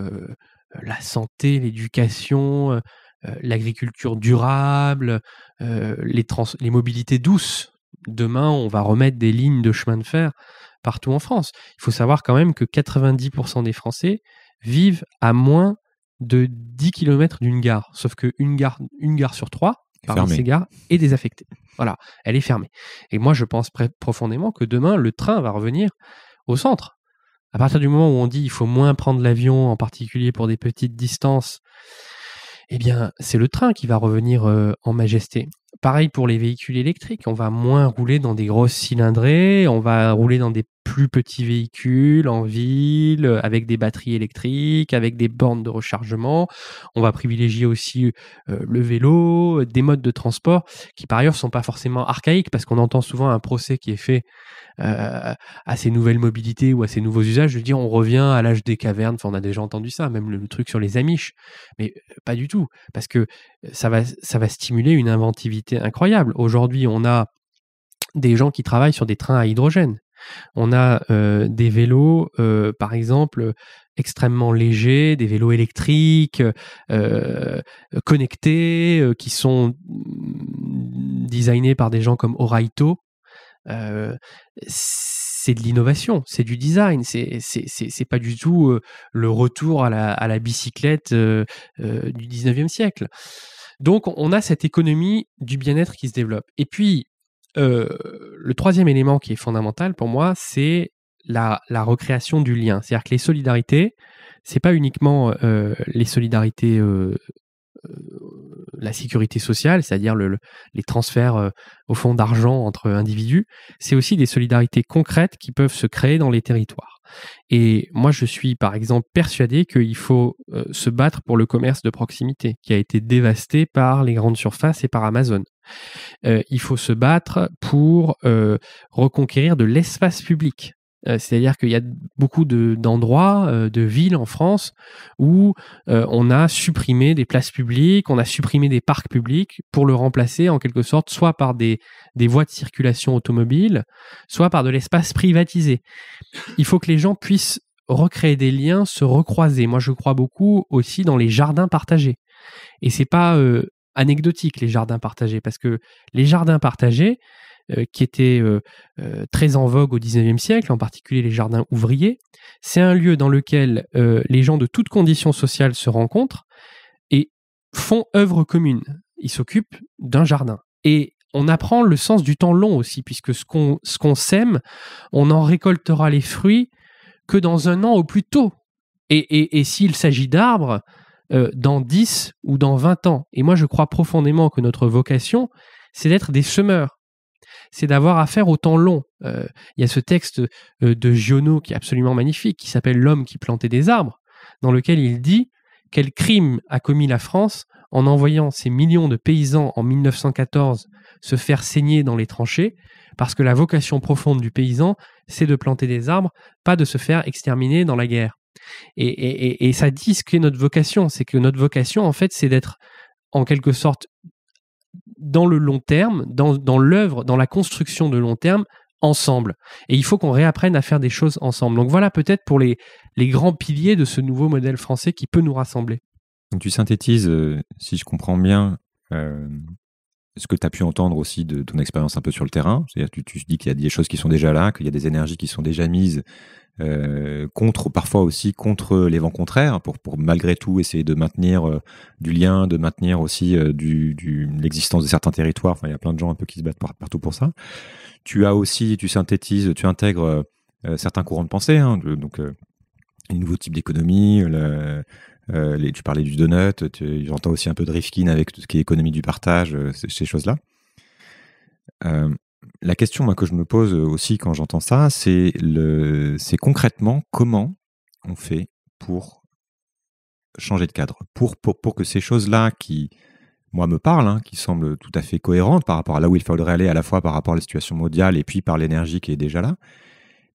[SPEAKER 2] la santé, l'éducation, l'agriculture durable, les, mobilités douces. Demain, on va remettre des lignes de chemin de fer partout en France. Il faut savoir quand même que 90% des Français vivent à moins de 10 km d'une gare, sauf que une gare, une gare sur trois, par ces gares, est désaffectée. Voilà, elle est fermée. Et moi, je pense profondément que demain, le train va revenir au centre. À partir du moment où on dit il faut moins prendre l'avion, en particulier pour des petites distances, eh bien, c'est le train qui va revenir euh, en majesté. Pareil pour les véhicules électriques, on va moins rouler dans des grosses cylindrées, on va rouler dans des plus petits véhicules en ville, euh, avec des batteries électriques, avec des bornes de rechargement. On va privilégier aussi euh, le vélo, euh, des modes de transport qui par ailleurs sont pas forcément archaïques parce qu'on entend souvent un procès qui est fait à ces nouvelles mobilités ou à ces nouveaux usages. Je veux dire, on revient à l'âge des cavernes. Enfin, on a déjà entendu ça, même le, le, truc sur les Amish, mais pas du tout parce que ça va, ça va stimuler une inventivité incroyable. Aujourd'hui, on a des gens qui travaillent sur des trains à hydrogène. On a des vélos, par exemple, extrêmement légers, des vélos électriques, connectés, qui sont mmh, designés par des gens comme Oraito. c'est de l'innovation, c'est du design, c'est pas du tout le retour à la, bicyclette du 19e siècle. Donc on a cette économie du bien-être qui se développe. Et puis euh, le troisième élément qui est fondamental pour moi, c'est la, recréation du lien. C'est-à-dire que les solidarités, c'est pas uniquement euh, les solidarités, euh, la sécurité sociale, c'est-à-dire les transferts au fond d'argent entre individus, c'est aussi des solidarités concrètes qui peuvent se créer dans les territoires. Et moi, je suis par exemple persuadé qu'il faut se battre pour le commerce de proximité qui a été dévasté par les grandes surfaces et par Amazon. Euh, il faut se battre pour euh, reconquérir de l'espace public. Euh, c'est-à-dire qu'il y a beaucoup d'endroits, de, villes en France où on a supprimé des places publiques, on a supprimé des parcs publics pour le remplacer en quelque sorte soit par des, voies de circulation automobile, soit par de l'espace privatisé. Il faut que les gens puissent recréer des liens, se recroiser. Moi, je crois beaucoup aussi dans les jardins partagés. Et c'est pas anecdotique, les jardins partagés, parce que les jardins partagés, euh, qui étaient euh, euh, très en vogue au 19e siècle, en particulier les jardins ouvriers, c'est un lieu dans lequel les gens de toutes conditions sociales se rencontrent et font œuvre commune. Ils s'occupent d'un jardin. Et on apprend le sens du temps long aussi, puisque ce qu'on, ce qu'on sème, on en récoltera les fruits que dans un an au plus tôt. et, et s'il s'agit d'arbres, euh, dans 10 ou dans 20 ans. Et moi, je crois profondément que notre vocation, c'est d'être des semeurs. C'est d'avoir affaire au temps long. Euh, il y a ce texte euh, de Giono qui est absolument magnifique, qui s'appelle L'homme qui plantait des arbres, dans lequel il dit quel crime a commis la France en envoyant ces millions de paysans en 1914 se faire saigner dans les tranchées, parce que la vocation profonde du paysan, c'est de planter des arbres, pas de se faire exterminer dans la guerre. Et, et, ça dit ce qu'est notre vocation. C'est que notre vocation, en fait, c'est d'être en quelque sorte dans le long terme, dans, dans l'œuvre, dans la construction de long terme, ensemble. Et il faut qu'on réapprenne à faire des choses ensemble. Donc voilà peut-être pour les, les grands piliers de ce nouveau modèle français qui peut nous rassembler.
[SPEAKER 1] Donc tu synthétises, euh, si je comprends bien, euh, ce que tu as pu entendre aussi de ton expérience un peu sur le terrain. C'est-à-dire tu, tu dis qu'il y a des choses qui sont déjà là, qu'il y a des énergies qui sont déjà mises euh, contre parfois aussi contre euh, les vents contraires pour, pour malgré tout essayer de maintenir euh, du lien, de maintenir aussi du, du l'existence de certains territoires. Enfin, il y a plein de gens un peu qui se battent partout pour ça. Tu as aussi, tu synthétises, tu intègres certains courants de pensée, hein, donc les nouveaux types d'économie, les, tu parlais du donut, j'entends aussi un peu de Rifkin avec tout ce qui est économie du partage, ces, ces choses-là la question que je me pose euh, aussi quand j'entends ça, c'est concrètement comment on fait pour changer de cadre, pour, pour, que ces choses-là qui, moi, me parlent, hein, qui semblent tout à fait cohérentes par rapport à là où il faudrait aller, à la fois par rapport à la situation mondiale et puis par l'énergie qui est déjà là,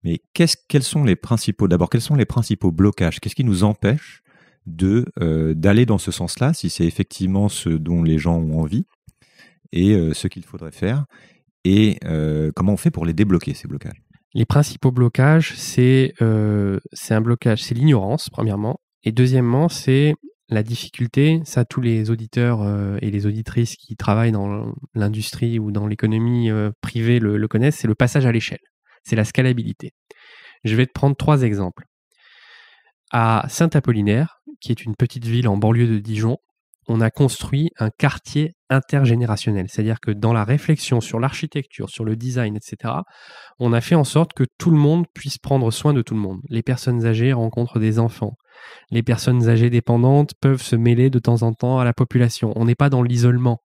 [SPEAKER 1] mais quels sont les principaux, d'abord, quels sont les principaux blocages Qu'est-ce qui nous empêche de euh, d'aller dans ce sens-là, si c'est effectivement ce dont les gens ont envie et euh, ce qu'il faudrait faire et euh, comment on fait pour les débloquer, ces blocages
[SPEAKER 2] Les principaux blocages, euh, c'est un blocage, c'est l'ignorance, premièrement, et deuxièmement, c'est la difficulté, ça tous les auditeurs euh, et les auditrices qui travaillent dans l'industrie ou dans l'économie privée le, le connaissent, c'est le passage à l'échelle, c'est la scalabilité. Je vais te prendre trois exemples. À Saint-Apollinaire, qui est une petite ville en banlieue de Dijon, on a construit un quartier intergénérationnel. C'est-à-dire que dans la réflexion sur l'architecture, sur le design, etc., on a fait en sorte que tout le monde puisse prendre soin de tout le monde. Les personnes âgées rencontrent des enfants. Les personnes âgées dépendantes peuvent se mêler de temps en temps à la population. On n'est pas dans l'isolement.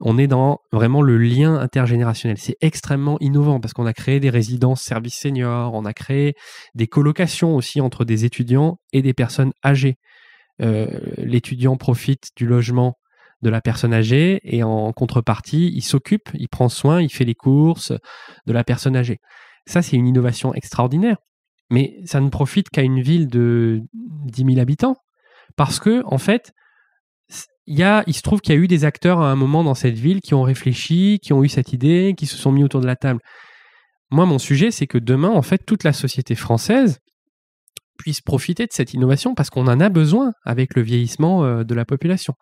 [SPEAKER 2] On est dans vraiment le lien intergénérationnel. C'est extrêmement innovant parce qu'on a créé des résidences services seniors, on a créé des colocations aussi entre des étudiants et des personnes âgées. Euh, l'étudiant profite du logement de la personne âgée et en contrepartie, il s'occupe, il prend soin, il fait les courses de la personne âgée. Ça, c'est une innovation extraordinaire, mais ça ne profite qu'à une ville de 10 000 habitants parce que, en fait, il se trouve qu'il y a eu des acteurs à un moment dans cette ville qui ont réfléchi, qui ont eu cette idée, qui se sont mis autour de la table. Moi, mon sujet, c'est que demain, en fait, toute la société française, puissent profiter de cette innovation parce qu'on en a besoin avec le vieillissement euh, de la population.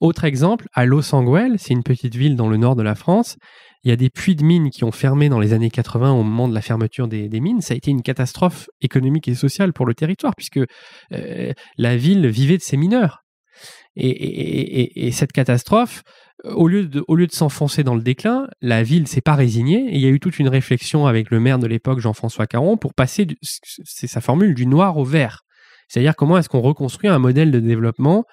[SPEAKER 2] Autre exemple, à Los c'est une petite ville dans le nord de la France, il y a des puits de mines qui ont fermé dans les années 80 au moment de la fermeture des, mines. Ça a été une catastrophe économique et sociale pour le territoire puisque euh, la ville vivait de ses mineurs. et cette catastrophe, au lieu de, au lieu de s'enfoncer dans le déclin, la ville s'est pas résignée et il y a eu toute une réflexion avec le maire de l'époque, Jean-François Caron, pour passer, c'est sa formule, du noir au vert. C'est-à-dire comment est-ce qu'on reconstruit un modèle de développement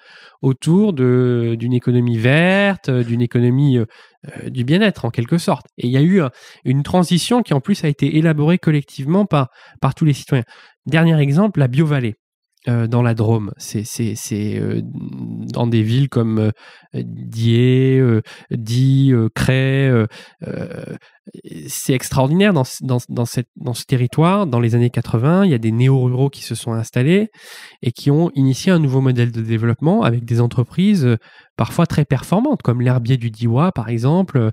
[SPEAKER 2] autour d'une économie verte, d'une économie euh, euh, du bien-être en quelque sorte. Et il y a eu une transition qui en plus a été élaborée collectivement par, par tous les citoyens. Dernier exemple, la biovallée. Euh, dans la Drôme. C'est euh, dans des villes comme euh, Dié, euh, euh, Cré. c'est extraordinaire dans, dans, dans, cette, dans, ce territoire. Dans les années 80, il y a des néo-ruraux qui se sont installés et qui ont initié un nouveau modèle de développement avec des entreprises parfois très performantes, comme l'herbier du Diwa, par exemple,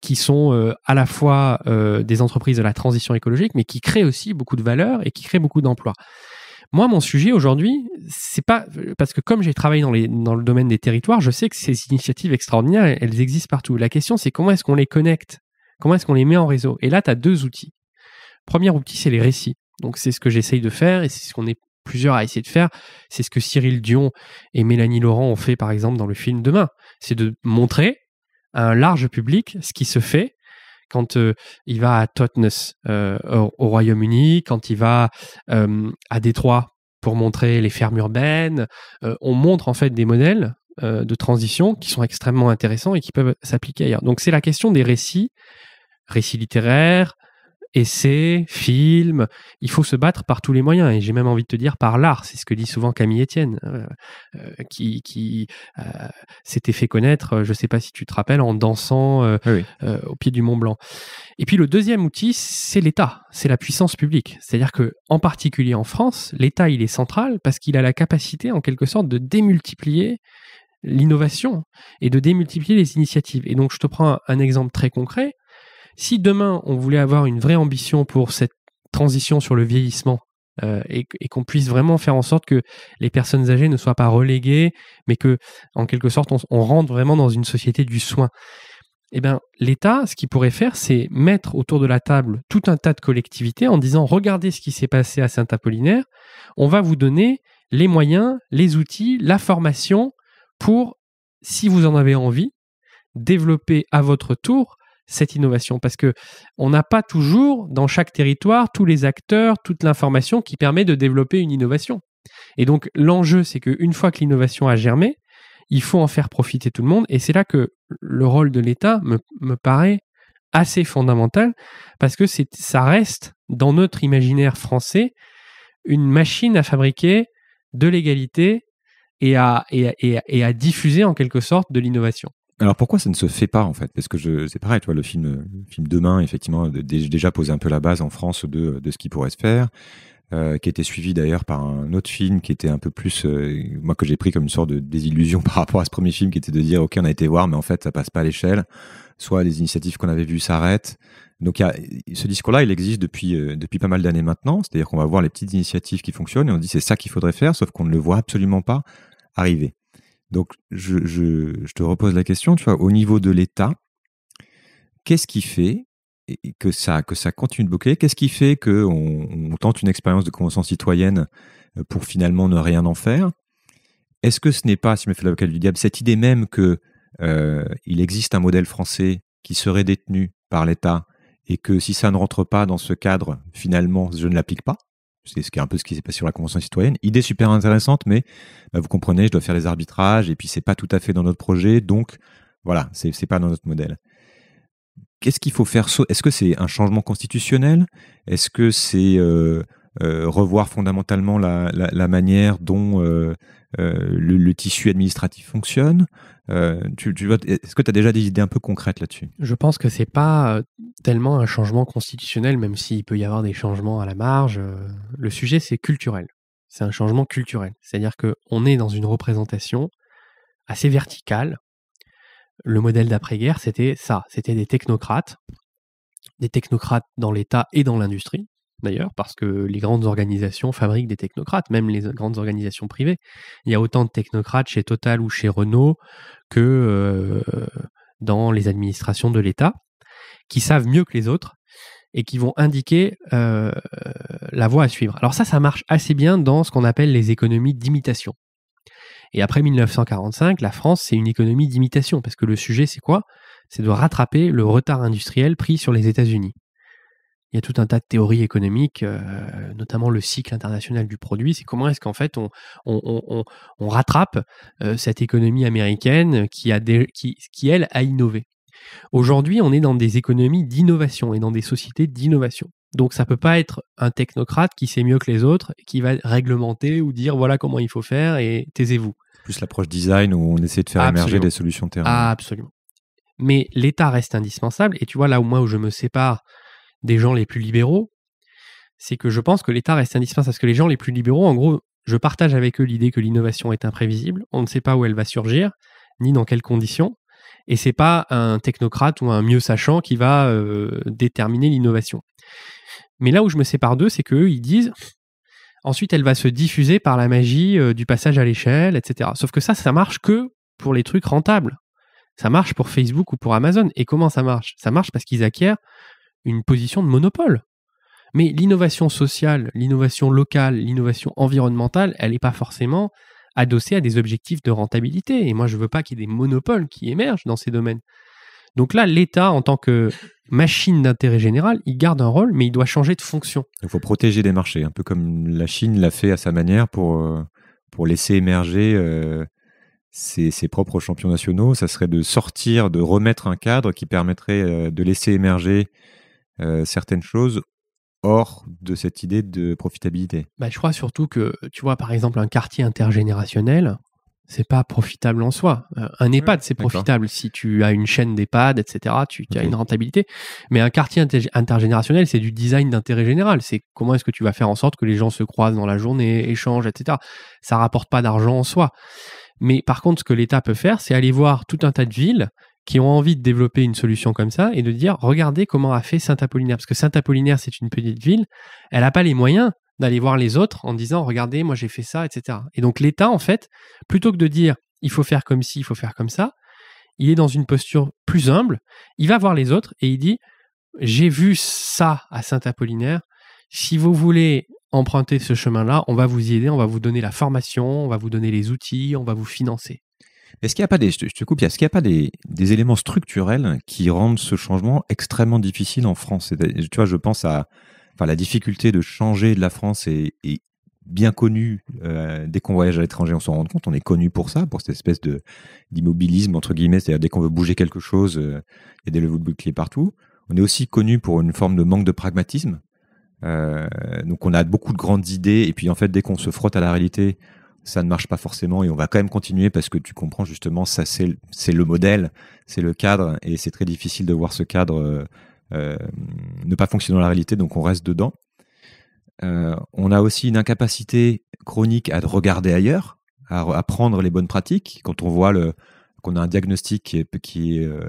[SPEAKER 2] qui sont à la fois des entreprises de la transition écologique, mais qui créent aussi beaucoup de valeur et qui créent beaucoup d'emplois. Moi, mon sujet aujourd'hui, c'est pas parce que comme j'ai travaillé dans, les, dans le domaine des territoires, je sais que ces initiatives extraordinaires, elles existent partout. La question, c'est comment est-ce qu'on les connecte Comment est-ce qu'on les met en réseau Et là, tu as deux outils. Premier outil, c'est les récits. Donc, c'est ce que j'essaye de faire et c'est ce qu'on est plusieurs à essayer de faire. C'est ce que Cyril Dion et Mélanie Laurent ont fait, par exemple, dans le film Demain. C'est de montrer à un large public ce qui se fait quand il va à Totnes au, au Royaume-Uni, quand il va à Détroit pour montrer les fermes urbaines. on montre en fait des modèles de transition qui sont extrêmement intéressants et qui peuvent s'appliquer ailleurs. Donc c'est la question des récits, récits littéraires, essais, films. Il faut se battre par tous les moyens. Et j'ai même envie de te dire par l'art. C'est ce que dit souvent Camille Etienne, euh, euh, qui, euh, s'était fait connaître, je ne sais pas si tu te rappelles, en dansant ah au pied du Mont Blanc. Et puis le deuxième outil, c'est l'État, c'est la puissance publique. C'est-à-dire que, en particulier en France, l'État, il est central parce qu'il a la capacité, en quelque sorte, de démultiplier l'innovation et de démultiplier les initiatives. Et donc, je te prends un exemple très concret. Si demain, on voulait avoir une vraie ambition pour cette transition sur le vieillissement euh, et, qu'on puisse vraiment faire en sorte que les personnes âgées ne soient pas reléguées, mais que, en quelque sorte, on, rentre vraiment dans une société du soin. Eh bien, l'État, ce qu'il pourrait faire, c'est mettre autour de la table tout un tas de collectivités en disant regardez ce qui s'est passé à Saint-Apollinaire, on va vous donner les moyens, les outils, la formation pour, si vous en avez envie, développer à votre tour cette innovation parce que on n'a pas toujours dans chaque territoire tous les acteurs, toute l'information qui permet de développer une innovation. Et donc l'enjeu, c'est qu'une fois que l'innovation a germé, il faut en faire profiter tout le monde. Et c'est là que le rôle de l'État me, paraît assez fondamental parce que ça reste dans notre imaginaire français une machine à fabriquer de l'égalité et, et à diffuser en quelque sorte de l'innovation.
[SPEAKER 1] Alors pourquoi ça ne se fait pas en fait Parce que je, c'est pareil, tu vois, le film, film Demain, effectivement, déjà posé un peu la base en France de, de ce qui pourrait se faire, euh, qui était suivi d'ailleurs par un autre film qui était un peu plus, euh, moi que j'ai pris comme une sorte de désillusion par rapport à ce premier film, qui était de dire, ok, on a été voir, mais en fait, ça passe pas à l'échelle. Soit les initiatives qu'on avait vues s'arrêtent. Donc ce discours-là, il existe depuis, euh, depuis pas mal d'années maintenant. C'est-à-dire qu'on va voir les petites initiatives qui fonctionnent et on dit c'est ça qu'il faudrait faire, sauf qu'on ne le voit absolument pas arriver. Donc, je, te repose la question, tu vois, au niveau de l'État, qu'est-ce qui fait que ça, continue de boucler Qu'est-ce qui fait qu'on tente une expérience de convention citoyenne euh, pour finalement ne rien en faire Est-ce que ce n'est pas, si je me fais l'avocat du diable, cette idée même qu'il euh, existe un modèle français qui serait détenu par l'État et que si ça ne rentre pas dans ce cadre, finalement, je ne l'applique pas c'est ce qui est un peu ce qui s'est passé sur la Convention citoyenne. Idée super intéressante, mais bah, vous comprenez, je dois faire les arbitrages et puis c'est pas tout à fait dans notre projet, donc voilà, c'est n'est pas dans notre modèle. Qu'est-ce qu'il faut faire Est-ce que c'est un changement constitutionnel Est-ce que c'est euh, euh, revoir fondamentalement la, manière dont euh, euh, le, tissu administratif fonctionne. Tu, Est-ce que tu as déjà des idées un peu concrètes là-dessus
[SPEAKER 2] Je pense que c'est pas tellement un changement constitutionnel, même s'il peut y avoir des changements à la marge. Le sujet, c'est culturel. C'est un changement culturel. C'est-à-dire qu'on est dans une représentation assez verticale. Le modèle d'après-guerre, c'était ça. C'était des technocrates, des technocrates dans l'État et dans l'industrie, d'ailleurs, parce que les grandes organisations fabriquent des technocrates, même les grandes organisations privées. Il y a autant de technocrates chez Total ou chez Renault que euh, dans les administrations de l'État, qui savent mieux que les autres et qui vont indiquer euh, la voie à suivre. Alors ça, ça marche assez bien dans ce qu'on appelle les économies d'imitation. Et après 1945, la France, c'est une économie d'imitation, parce que le sujet, c'est quoi C'est de rattraper le retard industriel pris sur les États-Unis il y a tout un tas de théories économiques, euh, notamment le cycle international du produit. C'est comment est-ce qu'en fait on, rattrape euh, cette économie américaine qui, elle, a innové. Aujourd'hui, on est dans des économies d'innovation et dans des sociétés d'innovation. Donc ça ne peut pas être un technocrate qui sait mieux que les autres, qui va réglementer ou dire voilà comment il faut faire et taisez-vous.
[SPEAKER 1] Plus l'approche design où on essaie de faire émerger des solutions terrain.
[SPEAKER 2] Absolument. Mais l'État reste indispensable. Et tu vois, là au moins où je me sépare des gens les plus libéraux, c'est que je pense que l'État reste indispensable parce que les gens les plus libéraux, en gros, je partage avec eux l'idée que l'innovation est imprévisible, on ne sait pas où elle va surgir, ni dans quelles conditions, et c'est pas un technocrate ou un mieux sachant qui va euh, déterminer l'innovation. Mais là où je me sépare d'eux, c'est qu'eux, ils disent ensuite elle va se diffuser par la magie euh, du passage à l'échelle, etc. Sauf que ça, ça marche que pour les trucs rentables. Ça marche pour Facebook ou pour Amazon. Et comment ça marche Ça marche parce qu'ils acquièrent une position de monopole. Mais l'innovation sociale, l'innovation locale, l'innovation environnementale, elle n'est pas forcément adossée à des objectifs de rentabilité. Et moi, je ne veux pas qu'il y ait des monopoles qui émergent dans ces domaines. Donc là, l'État, en tant que machine d'intérêt général, il garde un rôle, mais il doit changer de fonction.
[SPEAKER 1] Il faut protéger des marchés, un peu comme la Chine l'a fait à sa manière pour, euh, pour laisser émerger euh, ses, ses, propres champions nationaux. Ça serait de sortir, de remettre un cadre qui permettrait euh, de laisser émerger euh, certaines choses hors de cette idée de profitabilité
[SPEAKER 2] bah, Je crois surtout que, tu vois, par exemple, un quartier intergénérationnel, c'est pas profitable en soi. Euh, un EHPAD, c'est profitable si tu as une chaîne d'EHPAD, etc. Tu, as une rentabilité. Mais un quartier intergénérationnel, c'est du design d'intérêt général. C'est comment est-ce que tu vas faire en sorte que les gens se croisent dans la journée, échangent, etc. Ça rapporte pas d'argent en soi. Mais par contre, ce que l'État peut faire, c'est aller voir tout un tas de villes qui ont envie de développer une solution comme ça et de dire regardez comment a fait Saint-Apollinaire. Parce que Saint-Apollinaire, c'est une petite ville, elle n'a pas les moyens d'aller voir les autres en disant regardez, moi j'ai fait ça, etc. Et donc l'État, en fait, plutôt que de dire il faut faire comme ci, il faut faire comme ça, il est dans une posture plus humble, il va voir les autres et il dit j'ai vu ça à Saint-Apollinaire, si vous voulez emprunter ce chemin-là, on va vous y aider, on va vous donner la formation, on va vous donner les outils, on va vous financer.
[SPEAKER 1] Est-ce qu'il n'y a pas des, je te, coupe, a pas des, éléments structurels qui rendent ce changement extrêmement difficile en France Tu vois, je pense à enfin, la difficulté de changer de la France est, bien connue. Euh, dès qu'on voyage à l'étranger, on s'en rend compte. On est connu pour ça, pour cette espèce de d'immobilisme entre guillemets. C'est-à-dire dès qu'on veut bouger quelque chose, euh, il y a des levées de bouclier partout. On est aussi connu pour une forme de manque de pragmatisme. Euh, donc on a beaucoup de grandes idées et puis en fait dès qu'on se frotte à la réalité, ça ne marche pas forcément et on va quand même continuer parce que tu comprends justement, ça c'est le modèle, c'est le cadre et c'est très difficile de voir ce cadre euh, euh, ne pas fonctionner dans la réalité, donc on reste dedans. Euh, on a aussi une incapacité chronique à regarder ailleurs, à, apprendre prendre les bonnes pratiques. Quand on voit le, qu'on a un diagnostic qui est, qui est euh,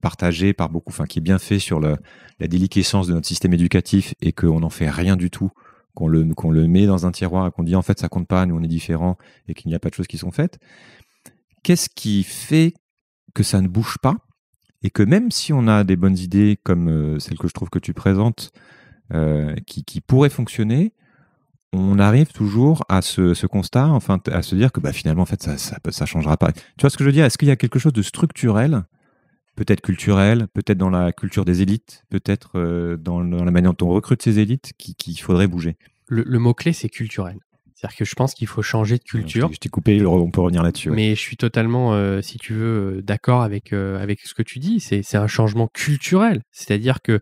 [SPEAKER 1] partagé par beaucoup, enfin qui est bien fait sur le, la déliquescence de notre système éducatif et qu'on n'en fait rien du tout qu'on le, met dans un tiroir et qu'on dit en fait ça compte pas, nous on est différents et qu'il n'y a pas de choses qui sont faites. Qu'est-ce qui fait que ça ne bouge pas et que même si on a des bonnes idées comme euh, celle que je trouve que tu présentes, euh, qui, qui pourraient fonctionner, on arrive toujours à ce, constat, enfin à se dire que bah, finalement en fait ça, ça, changera pas. Tu vois ce que je veux dire Est-ce qu'il y a quelque chose de structurel peut-être culturel, peut-être dans la culture des élites, peut-être euh, dans, la manière dont on recrute ces élites, qu'il faudrait bouger.
[SPEAKER 2] Le, mot-clé, c'est culturel. C'est-à-dire que je pense qu'il faut changer de
[SPEAKER 1] culture. Je t'ai coupé, on peut revenir là-dessus. Mais
[SPEAKER 2] je suis totalement, euh, si tu veux, euh, d'accord avec, avec ce que tu dis. C'est un changement culturel. C'est-à-dire que.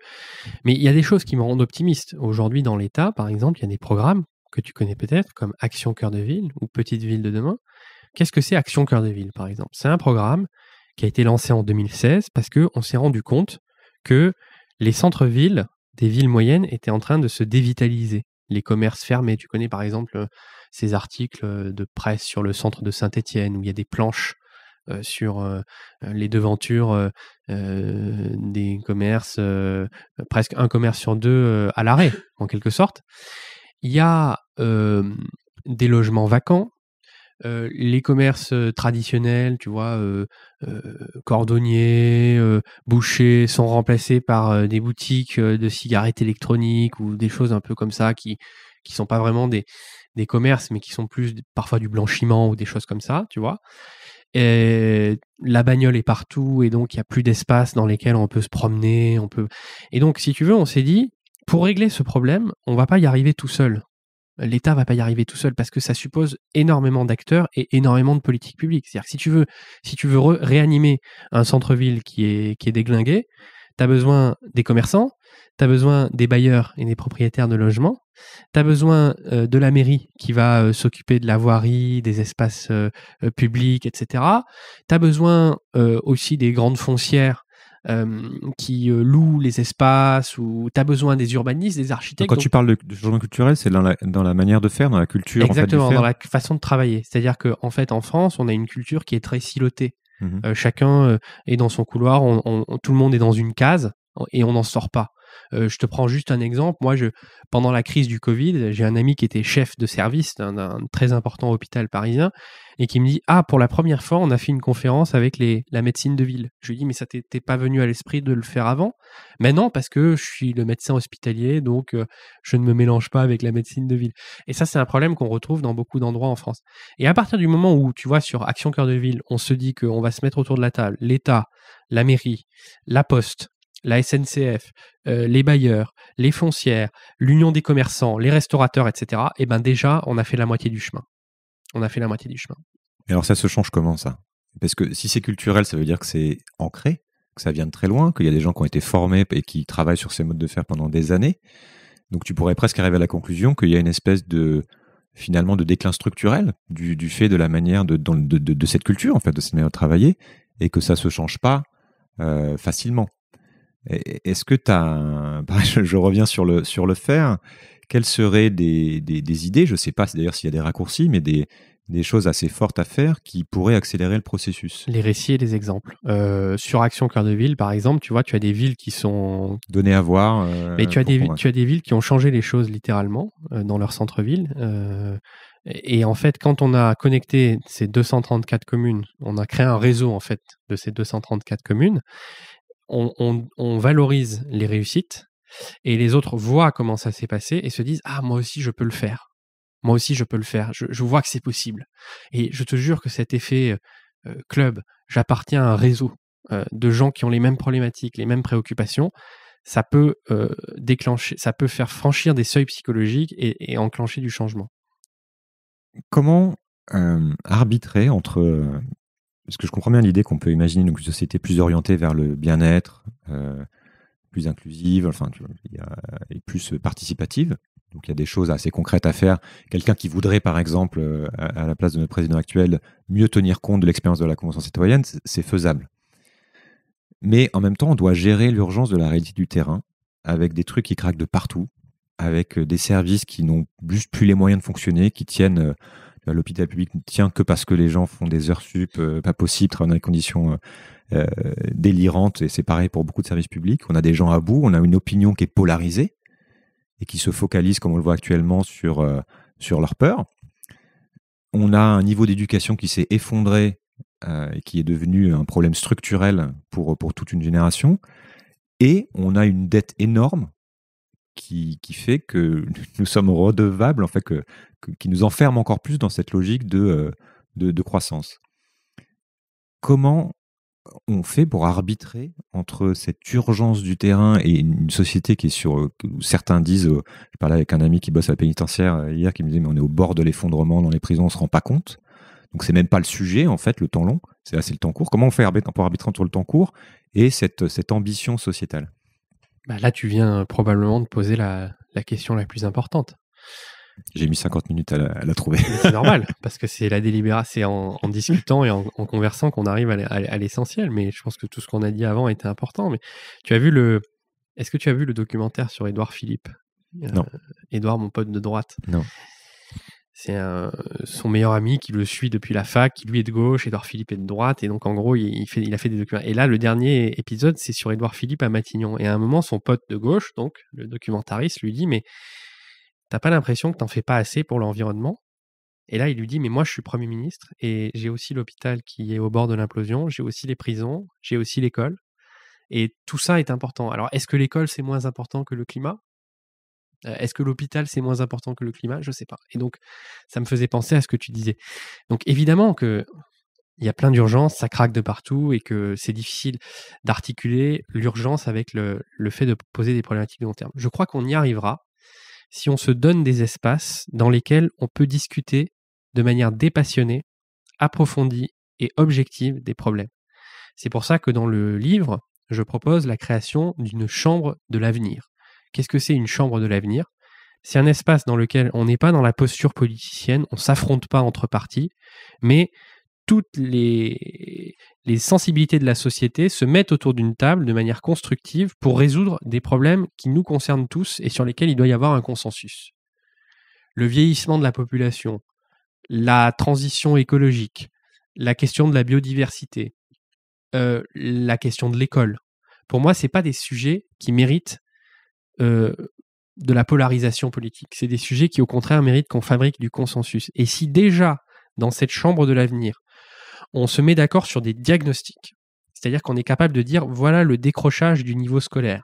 [SPEAKER 2] Mais il y a des choses qui me rendent optimiste. Aujourd'hui, dans l'État, par exemple, il y a des programmes que tu connais peut-être, comme Action Cœur de Ville ou Petite Ville de demain. Qu'est-ce que c'est Action Cœur de Ville, par exemple C'est un programme qui a été lancé en 2016 parce qu'on s'est rendu compte que les centres-villes des villes moyennes étaient en train de se dévitaliser. Les commerces fermés, tu connais par exemple euh, ces articles euh, de presse sur le centre de Saint-Étienne où il y a des planches euh, sur les devantures des commerces, presque un commerce sur deux à l'arrêt en quelque sorte. Il y a des logements vacants, euh, les commerces euh, traditionnels, tu vois, euh, euh cordonniers, bouchers, sont remplacés par des boutiques de cigarettes électroniques ou des choses un peu comme ça qui qui sont pas vraiment des des commerces, mais qui sont plus parfois du blanchiment ou des choses comme ça, tu vois. Et la bagnole est partout et donc il y a plus d'espace dans lesquels on peut se promener, on peut. Et donc, si tu veux, on s'est dit, pour régler ce problème, on va pas y arriver tout seul l'État va pas y arriver tout seul parce que ça suppose énormément d'acteurs et énormément de politiques publiques. C'est-à-dire que si tu veux, si tu veux réanimer un centre-ville qui est, qui est déglingué, tu as besoin des commerçants, tu as besoin des bailleurs et des propriétaires de logements, tu as besoin euh, de la mairie qui va euh, s'occuper de la voirie, des espaces euh, publics, etc. Tu as besoin aussi des grandes foncières euh, qui euh, loue les espaces, ou tu as besoin des urbanistes, des architectes. quand tu
[SPEAKER 1] parles de, changement culturel, c'est dans la, dans la, manière de faire, dans la culture. Exactement, dans la
[SPEAKER 2] façon de travailler. C'est-à-dire qu'en en fait, en France, on a une culture qui est très silotée. Mmh euh, chacun euh, est dans son couloir, on, tout le monde est dans une case et on n'en sort pas. Euh, je te prends juste un exemple. Moi, je, pendant la crise du Covid, j'ai un ami qui était chef de service d'un très important hôpital parisien et qui me dit Ah, pour la première fois, on a fait une conférence avec les, la médecine de ville. Je lui dis Mais ça t'était pas venu à l'esprit de le faire avant Mais non, parce que je suis le médecin hospitalier, donc euh, je ne me mélange pas avec la médecine de ville. Et ça, c'est un problème qu'on retrouve dans beaucoup d'endroits en France. Et à partir du moment où, tu vois, sur Action Cœur de Ville, on se dit qu'on va se mettre autour de la table, l'État, la mairie, la poste, la SNCF, euh, les bailleurs, les foncières, l'union des commerçants, les restaurateurs, etc., et ben déjà, on a fait la moitié du chemin. On a fait la moitié du chemin.
[SPEAKER 1] Et alors ça se change comment ça Parce que si c'est culturel, ça veut dire que c'est ancré, que ça vient de très loin, qu'il y a des gens qui ont été formés et qui travaillent sur ces modes de faire pendant des années. Donc tu pourrais presque arriver à la conclusion qu'il y a une espèce de finalement de déclin structurel du, fait de la manière de, cette culture, en fait, de cette manière de travailler, et que ça se change pas euh, facilement. Est-ce que tu as. Je reviens sur le, sur le faire. Quelles seraient des, idées Je ne sais pas d'ailleurs s'il y a des raccourcis, mais des, choses assez fortes à faire qui pourraient accélérer le processus.
[SPEAKER 2] Les récits et les exemples. Euh, sur Action Cœur de Ville, par exemple, tu vois, tu as des villes qui
[SPEAKER 1] sont... Données à voir. Euh, mais tu as, des, tu
[SPEAKER 2] as des villes qui ont changé les choses littéralement euh, dans leur centre-ville. et en fait, quand on a connecté ces 234 communes, on a créé un réseau en fait de ces 234 communes on, valorise les réussites et les autres voient comment ça s'est passé et se disent Ah, moi aussi, je peux le faire. Moi aussi, je peux le faire. Je, vois que c'est possible. Et je te jure que cet effet euh, euh, club, j'appartiens à un réseau euh, de gens qui ont les mêmes problématiques, les mêmes préoccupations. Ça peut déclencher, ça peut faire franchir des seuils psychologiques et enclencher du changement.
[SPEAKER 1] Comment arbitrer entre parce que je comprends bien l'idée qu'on peut imaginer une société plus orientée vers le bien-être, euh, plus inclusive, enfin, et plus participative. Donc il y a des choses assez concrètes à faire. Quelqu'un qui voudrait, par exemple, euh, à, à la place de notre président actuel, mieux tenir compte de l'expérience de la Convention citoyenne, c'est faisable. Mais en même temps, on doit gérer l'urgence de la réalité du terrain avec des trucs qui craquent de partout, avec euh, des services qui n'ont plus les moyens de fonctionner, qui tiennent euh, l'hôpital public ne tient que parce que les gens font des heures sup, euh, pas possible, travaillent dans des conditions euh, délirantes, et c'est pareil pour beaucoup de services publics. On a des gens à bout, on a une opinion qui est polarisée et qui se focalise, comme on le voit actuellement, sur, sur leur peur. On a un niveau d'éducation qui s'est effondré et qui est devenu un problème structurel pour, pour toute une génération. Et on a une dette énorme qui, fait que nous sommes redevables, en fait, que, qui nous enferme encore plus dans cette logique euh, de, de, croissance. Comment on fait pour arbitrer entre cette urgence du terrain et une société qui est sur, euh, certains disent, euh, je parlais avec un ami qui bosse à la pénitentiaire hier, qui me disait, mais on est au bord de l'effondrement dans les prisons, on ne se rend pas compte. Donc c'est même pas le sujet, en fait, le temps long, c'est ah, le temps court. Comment on fait pour arbitrer entre le temps court et cette, cette ambition sociétale
[SPEAKER 2] bah, là, tu viens probablement de poser la, question la plus importante.
[SPEAKER 1] J'ai mis 50 minutes à la, trouver. c'est
[SPEAKER 2] normal, parce que c'est la délibération, c'est en, discutant et en, conversant qu'on arrive à l'essentiel. Mais je pense que tout ce qu'on a dit avant était important. Mais tu as vu le. Est-ce que tu as vu le documentaire sur Édouard Philippe Non. Euh, Édouard, mon pote de droite. Non c'est son meilleur ami qui le suit depuis la fac, qui lui est de gauche, Edouard Philippe est de droite, et donc en gros, il, a fait des documents. Et là, le dernier épisode, c'est sur Edouard Philippe à Matignon. Et à un moment, son pote de gauche, donc le documentariste, lui dit, mais t'as pas l'impression que t'en fais pas assez pour l'environnement Et là, il lui dit, mais moi, je suis Premier ministre, et j'ai aussi l'hôpital qui est au bord de l'implosion, j'ai aussi les prisons, j'ai aussi l'école. Et tout ça est important. Alors, est-ce que l'école, c'est moins important que le climat euh, est-ce que l'hôpital, c'est moins important que le climat Je ne sais pas. Et donc, ça me faisait penser à ce que tu disais. Donc, évidemment que il y a plein d'urgences, ça craque de partout et que c'est difficile d'articuler l'urgence avec le, le, fait de poser des problématiques de long terme. Je crois qu'on y arrivera si on se donne des espaces dans lesquels on peut discuter de manière dépassionnée, approfondie et objective des problèmes. C'est pour ça que dans le livre, je propose la création d'une chambre de l'avenir. Qu'est-ce que c'est une chambre de l'avenir C'est un espace dans lequel on n'est pas dans la posture politicienne, on ne s'affronte pas entre partis, mais toutes les, sensibilités de la société se mettent autour d'une table de manière constructive pour résoudre des problèmes qui nous concernent tous et sur lesquels il doit y avoir un consensus. Le vieillissement de la population, la transition écologique, la question de la biodiversité, euh, la question de l'école. Pour moi, ce pas des sujets qui méritent euh, de la polarisation politique. C'est des sujets qui, au contraire, méritent qu'on fabrique du consensus. Et si déjà, dans cette chambre de l'avenir, on se met d'accord sur des diagnostics, c'est-à-dire qu'on est capable de dire, voilà le décrochage du niveau scolaire.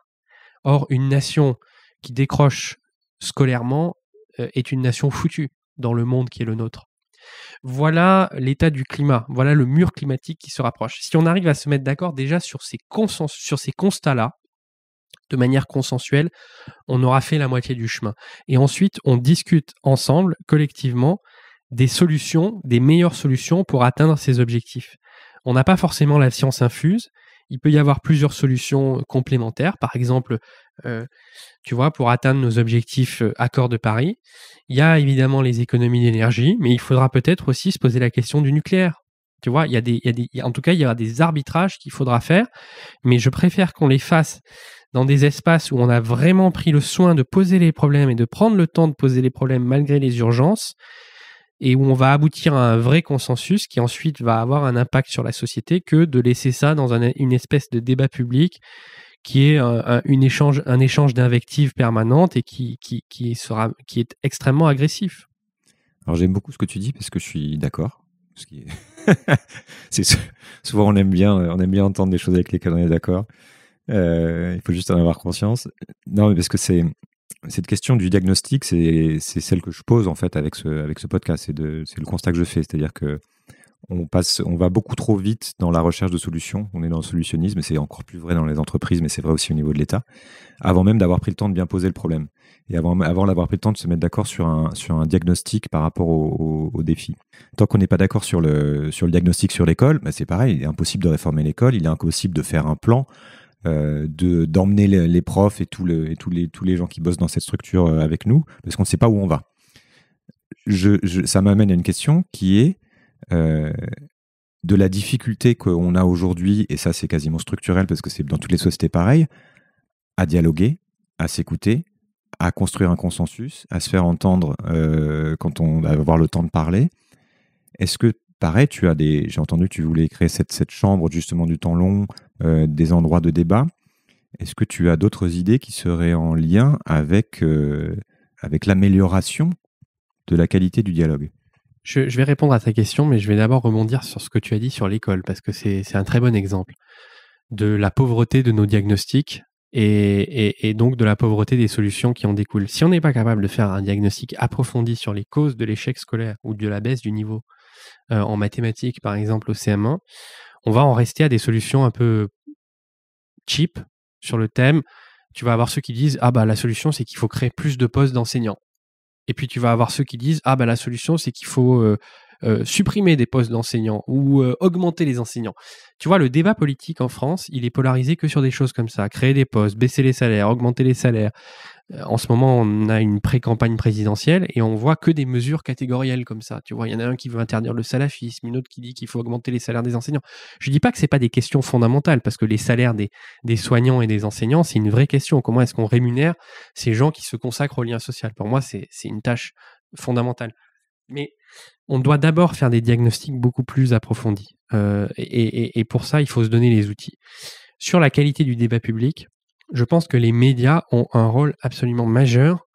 [SPEAKER 2] Or, une nation qui décroche scolairement euh, est une nation foutue dans le monde qui est le nôtre. Voilà l'état du climat, voilà le mur climatique qui se rapproche. Si on arrive à se mettre d'accord déjà sur ces, sur ces constats-là, de manière consensuelle, on aura fait la moitié du chemin. Et ensuite, on discute ensemble, collectivement, des solutions, des meilleures solutions pour atteindre ces objectifs. On n'a pas forcément la science infuse. Il peut y avoir plusieurs solutions complémentaires. Par exemple, euh, tu vois, pour atteindre nos objectifs euh, accord de Paris, il y a évidemment les économies d'énergie, mais il faudra peut-être aussi se poser la question du nucléaire. Tu vois, il y des, il y a des en tout cas, il y aura des arbitrages qu'il faudra faire, mais je préfère qu'on les fasse dans des espaces où on a vraiment pris le soin de poser les problèmes et de prendre le temps de poser les problèmes malgré les urgences, et où on va aboutir à un vrai consensus qui ensuite va avoir un impact sur la société que de laisser ça dans une espèce de débat public qui est un, échange, un échange d'invectives permanente et qui, qui, qui, sera, qui est extrêmement
[SPEAKER 1] agressif. Alors j'aime beaucoup ce que tu dis parce que je suis d'accord. souvent on aime bien on aime bien entendre des choses avec lesquelles on est d'accord. Euh, il faut juste en avoir conscience. Non, mais parce que c'est cette question du diagnostic, c'est celle que je pose en fait avec ce, avec ce podcast. C'est le constat que je fais. C'est-à-dire que on, passe, on va beaucoup trop vite dans la recherche de solutions. On est dans le solutionnisme c'est encore plus vrai dans les entreprises, mais c'est vrai aussi au niveau de l'État, avant même d'avoir pris le temps de bien poser le problème et avant, avant d'avoir pris le temps de se mettre d'accord sur un, sur un diagnostic par rapport au, au Tant qu'on n'est pas d'accord sur le, sur le diagnostic sur l'école, bah, c'est pareil, il est impossible de réformer l'école, il est impossible de faire un plan. Euh, de d'emmener les, profs et, et tous, les, tous les gens qui bossent dans cette structure euh, avec nous, parce qu'on ne sait pas où on va. Je, ça m'amène à une question qui est euh, de la difficulté qu'on a aujourd'hui, et ça c'est quasiment structurel parce que c'est dans toutes les sociétés pareil, à dialoguer, à s'écouter, à construire un consensus, à se faire entendre quand on va avoir le temps de parler. Est-ce que Pareil, tu as des. J'ai entendu que tu voulais créer cette, cette chambre justement du temps long, euh, des endroits de débat. Est-ce que tu as d'autres idées qui seraient en lien avec, euh, avec l'amélioration de la qualité du dialogue
[SPEAKER 2] je, vais répondre à ta question, mais je vais d'abord rebondir sur ce que tu as dit sur l'école, parce que c'est un très bon exemple de la pauvreté de nos diagnostics et, et, et, donc de la pauvreté des solutions qui en découlent. Si on n'est pas capable de faire un diagnostic approfondi sur les causes de l'échec scolaire ou de la baisse du niveau euh, en mathématiques, par exemple, au CM1, on va en rester à des solutions un peu cheap sur le thème. Tu vas avoir ceux qui disent, ah bah la solution, c'est qu'il faut créer plus de postes d'enseignants. Et puis tu vas avoir ceux qui disent, ah bah la solution, c'est qu'il faut euh, euh, supprimer des postes d'enseignants ou augmenter les enseignants. Tu vois, le débat politique en France, il est polarisé que sur des choses comme ça. Créer des postes, baisser les salaires, augmenter les salaires, euh, en ce moment, on a une pré-campagne présidentielle et on voit que des mesures catégorielles comme ça. Tu vois, il y en a un qui veut interdire le salafisme, une autre qui dit qu'il faut augmenter les salaires des enseignants. Je ne dis pas que ce pas des questions fondamentales parce que les salaires des, soignants et des enseignants, c'est une vraie question. Comment est-ce qu'on rémunère ces gens qui se consacrent au lien social Pour moi, c'est une tâche fondamentale. Mais on doit d'abord faire des diagnostics beaucoup plus approfondis. Euh, et pour ça, il faut se donner les outils. Sur la qualité du débat public, je pense que les médias ont un rôle absolument majeur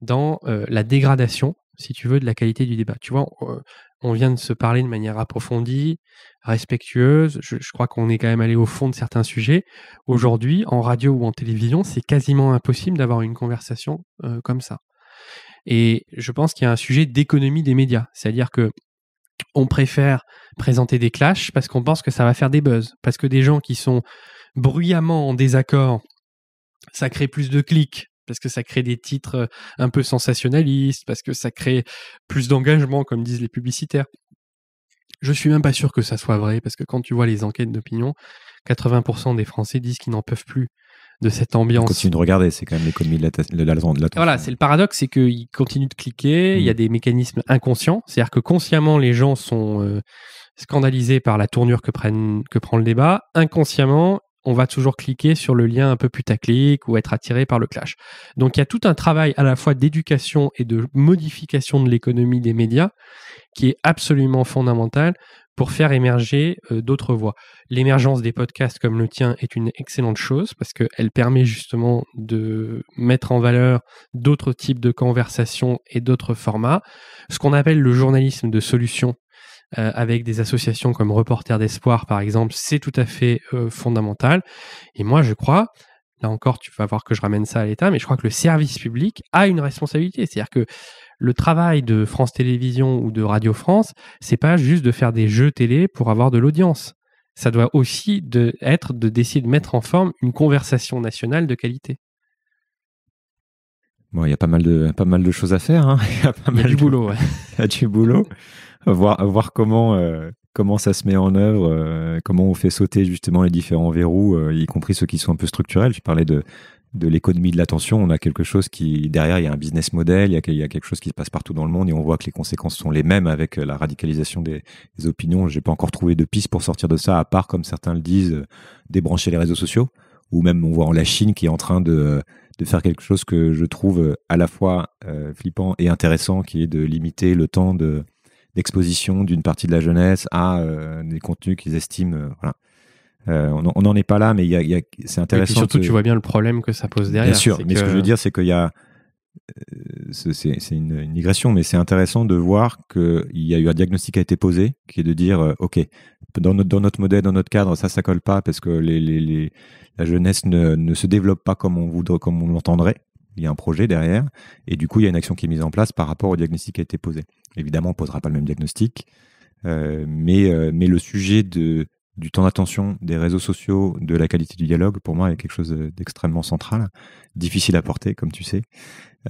[SPEAKER 2] dans euh, la dégradation, si tu veux, de la qualité du débat. Tu vois, on, euh, vient de se parler de manière approfondie, respectueuse. Je, crois qu'on est quand même allé au fond de certains sujets. Aujourd'hui, en radio ou en télévision, c'est quasiment impossible d'avoir une conversation euh, comme ça. Et je pense qu'il y a un sujet d'économie des médias, c'est-à-dire que on préfère présenter des clashs parce qu'on pense que ça va faire des buzz, parce que des gens qui sont bruyamment en désaccord ça crée plus de clics parce que ça crée des titres euh, un peu sensationnalistes, parce que ça crée plus d'engagement, comme disent les publicitaires. Je suis même pas sûr que ça soit vrai, parce que quand tu vois les enquêtes d'opinion, 80% des Français disent qu'ils n'en peuvent plus
[SPEAKER 1] de cette ambiance. Continue de regarder, c'est quand même l'économie de la, la, la, la
[SPEAKER 2] Voilà, c'est le paradoxe, c'est qu'ils continuent de cliquer, il y a mmh. des mécanismes inconscients, c'est-à-dire que consciemment, les gens sont euh, scandalisés par la tournure que, prennent, que prend le débat, inconsciemment, on va toujours cliquer sur le lien un peu putaclic ou être attiré par le clash. Donc il y a tout un travail à la fois d'éducation et de modification de l'économie des médias qui est absolument fondamental pour faire émerger euh, d'autres voix. L'émergence des podcasts comme le tien est une excellente chose parce qu'elle permet justement de mettre en valeur d'autres types de conversations et d'autres formats. Ce qu'on appelle le journalisme de solution euh, avec des associations comme Reporters d'Espoir, par exemple, c'est tout à fait euh, fondamental. Et moi, je crois, là encore, tu vas voir que je ramène ça à l'État, mais je crois que le service public a une responsabilité. C'est-à-dire que le travail de France Télévisions ou de Radio France, c'est pas juste de faire des jeux télé pour avoir de l'audience. Ça doit aussi de, être de d'essayer de mettre en forme une conversation nationale de qualité.
[SPEAKER 1] Bon, il y a pas mal de, pas mal de choses à faire. Hein. Il y a pas mal du boulot. y a du boulot voir, voir comment, euh, comment ça se met en œuvre, euh, comment on fait sauter justement les différents verrous, euh, y compris ceux qui sont un peu structurels. Je parlais de, de l'économie de l'attention. On a quelque chose qui, derrière, il y a un business model, il y, a, quelque chose qui se passe partout dans le monde et on voit que les conséquences sont les mêmes avec la radicalisation des, opinions. J'ai pas encore trouvé de piste pour sortir de ça, à part, comme certains le disent, débrancher les réseaux sociaux. Ou même, on voit en la Chine qui est en train de, de faire quelque chose que je trouve à la fois flippant et intéressant, qui est de limiter le temps de, d'exposition d'une partie de la jeunesse à euh, des contenus qu'ils estiment. Euh, voilà. Euh, on n'en est pas là, mais y y a, c'est intéressant. Et surtout, tu vois bien le problème que ça pose derrière. Bien sûr, mais ce que je veux dire, c'est qu'il y a. C'est une, une, mais c'est intéressant de voir qu'il y a eu un diagnostic qui a été posé, qui est de dire OK, dans notre, dans notre modèle, dans notre cadre, ça, ça colle pas parce que les, les, la jeunesse ne, ne, se développe pas comme on, voudrait, comme on l'entendrait. Il y a un projet derrière, et du coup, il y a une action qui est mise en place par rapport au diagnostic qui a été posé. Évidemment, on ne posera pas le même diagnostic, euh, mais, euh, mais le sujet de, du temps d'attention, des réseaux sociaux, de la qualité du dialogue, pour moi, est quelque chose euh, d'extrêmement central, difficile à porter, comme tu sais.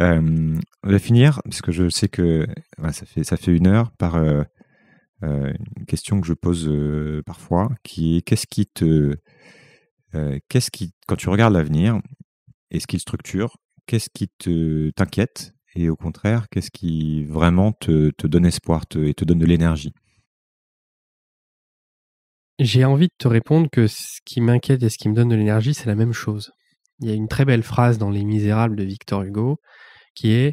[SPEAKER 1] on va finir, parce que je sais que ça, fait, ça fait une heure, par une question que je pose parfois, qui est qu'est-ce qui te... qu'est-ce qui, quand tu regardes l'avenir est ce qu'il structure, qu'est-ce qui te t'inquiète et au contraire, qu'est-ce qui vraiment te, donne espoir et te donne de l'énergie
[SPEAKER 2] J'ai envie de te répondre que ce qui m'inquiète et ce qui me donne de l'énergie, c'est la même chose. Il y a une très belle phrase dans Les Misérables de Victor Hugo qui est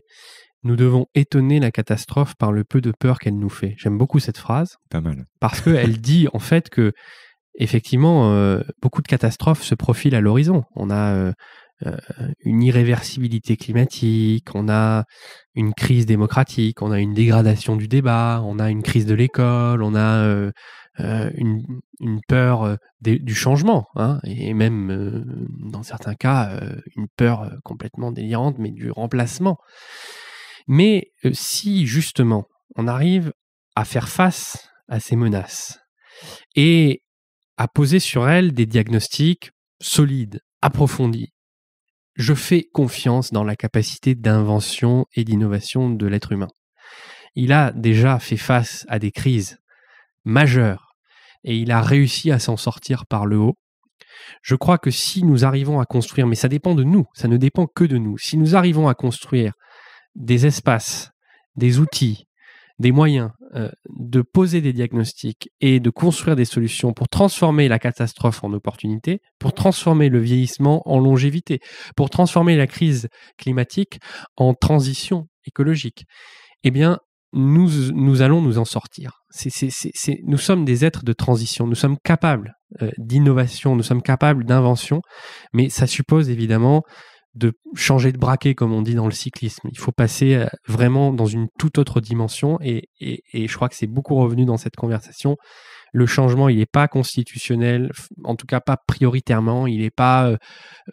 [SPEAKER 2] Nous devons étonner la catastrophe par le peu de peur qu'elle nous fait. J'aime beaucoup cette phrase. Pas mal. Parce qu'elle dit en fait que effectivement, euh, beaucoup de catastrophes se profilent à l'horizon. On a euh, euh, une irréversibilité climatique, on a une crise démocratique, on a une dégradation du débat, on a une crise de l'école, on a euh, euh, une, peur du changement, hein, et même dans certains cas, une peur complètement délirante, mais du remplacement. Mais si justement on arrive à faire face à ces menaces et à poser sur elles des diagnostics solides, approfondis, je fais confiance dans la capacité d'invention et d'innovation de l'être humain. Il a déjà fait face à des crises majeures et il a réussi à s'en sortir par le haut. Je crois que si nous arrivons à construire, mais ça dépend de nous, ça ne dépend que de nous, si nous arrivons à construire des espaces, des outils, des moyens euh, de poser des diagnostics et de construire des solutions pour transformer la catastrophe en opportunité, pour transformer le vieillissement en longévité, pour transformer la crise climatique en transition écologique, eh bien, nous, nous allons nous en sortir. nous sommes des êtres de transition, nous sommes capables euh, d'innovation, nous sommes capables d'invention, mais ça suppose évidemment de changer de braquet, comme on dit dans le cyclisme. Il faut passer euh, vraiment dans une toute autre dimension et, je crois que c'est beaucoup revenu dans cette conversation. Le changement, il n'est pas constitutionnel, en tout cas pas prioritairement, il n'est pas euh,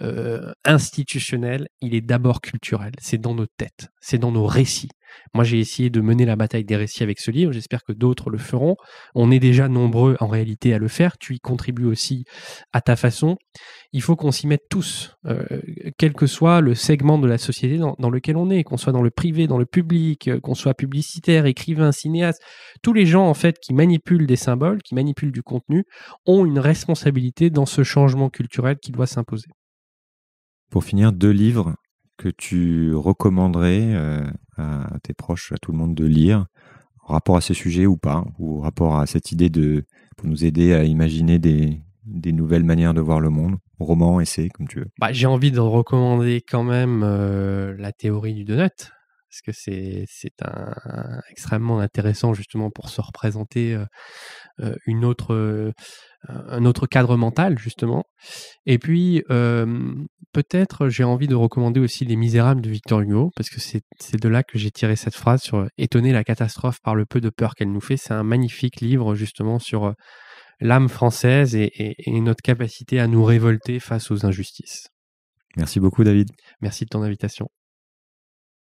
[SPEAKER 2] euh, institutionnel, il est d'abord culturel, c'est dans nos têtes, c'est dans nos récits, moi, j'ai essayé de mener la bataille des récits avec ce livre. J'espère que d'autres le feront. On est déjà nombreux en réalité à le faire. Tu y contribues aussi à ta façon. Il faut qu'on s'y mette tous, euh, quel que soit le segment de la société dans, dans lequel on est, qu'on soit dans le privé, dans le public, euh, qu'on soit publicitaire, écrivain, cinéaste. Tous les gens, en fait, qui manipulent des symboles, qui manipulent du contenu, ont une responsabilité dans ce changement culturel qui doit s'imposer.
[SPEAKER 1] Pour finir, deux livres que tu recommanderais euh, à tes proches, à tout le monde de lire en rapport à ce sujet ou pas, ou en rapport à cette idée de pour nous aider à imaginer des, nouvelles manières de voir le monde, roman, essai, comme tu veux.
[SPEAKER 2] Bah, j'ai envie de recommander quand même euh, la théorie du donut parce que c'est extrêmement intéressant justement pour se représenter une autre, un autre cadre mental justement. Et puis peut-être j'ai envie de recommander aussi Les Misérables de Victor Hugo parce que c'est de là que j'ai tiré cette phrase sur étonner la catastrophe par le peu de peur qu'elle nous fait. C'est un magnifique livre justement sur l'âme française et notre capacité à nous révolter face aux injustices.
[SPEAKER 1] Merci beaucoup David.
[SPEAKER 2] Merci de ton invitation.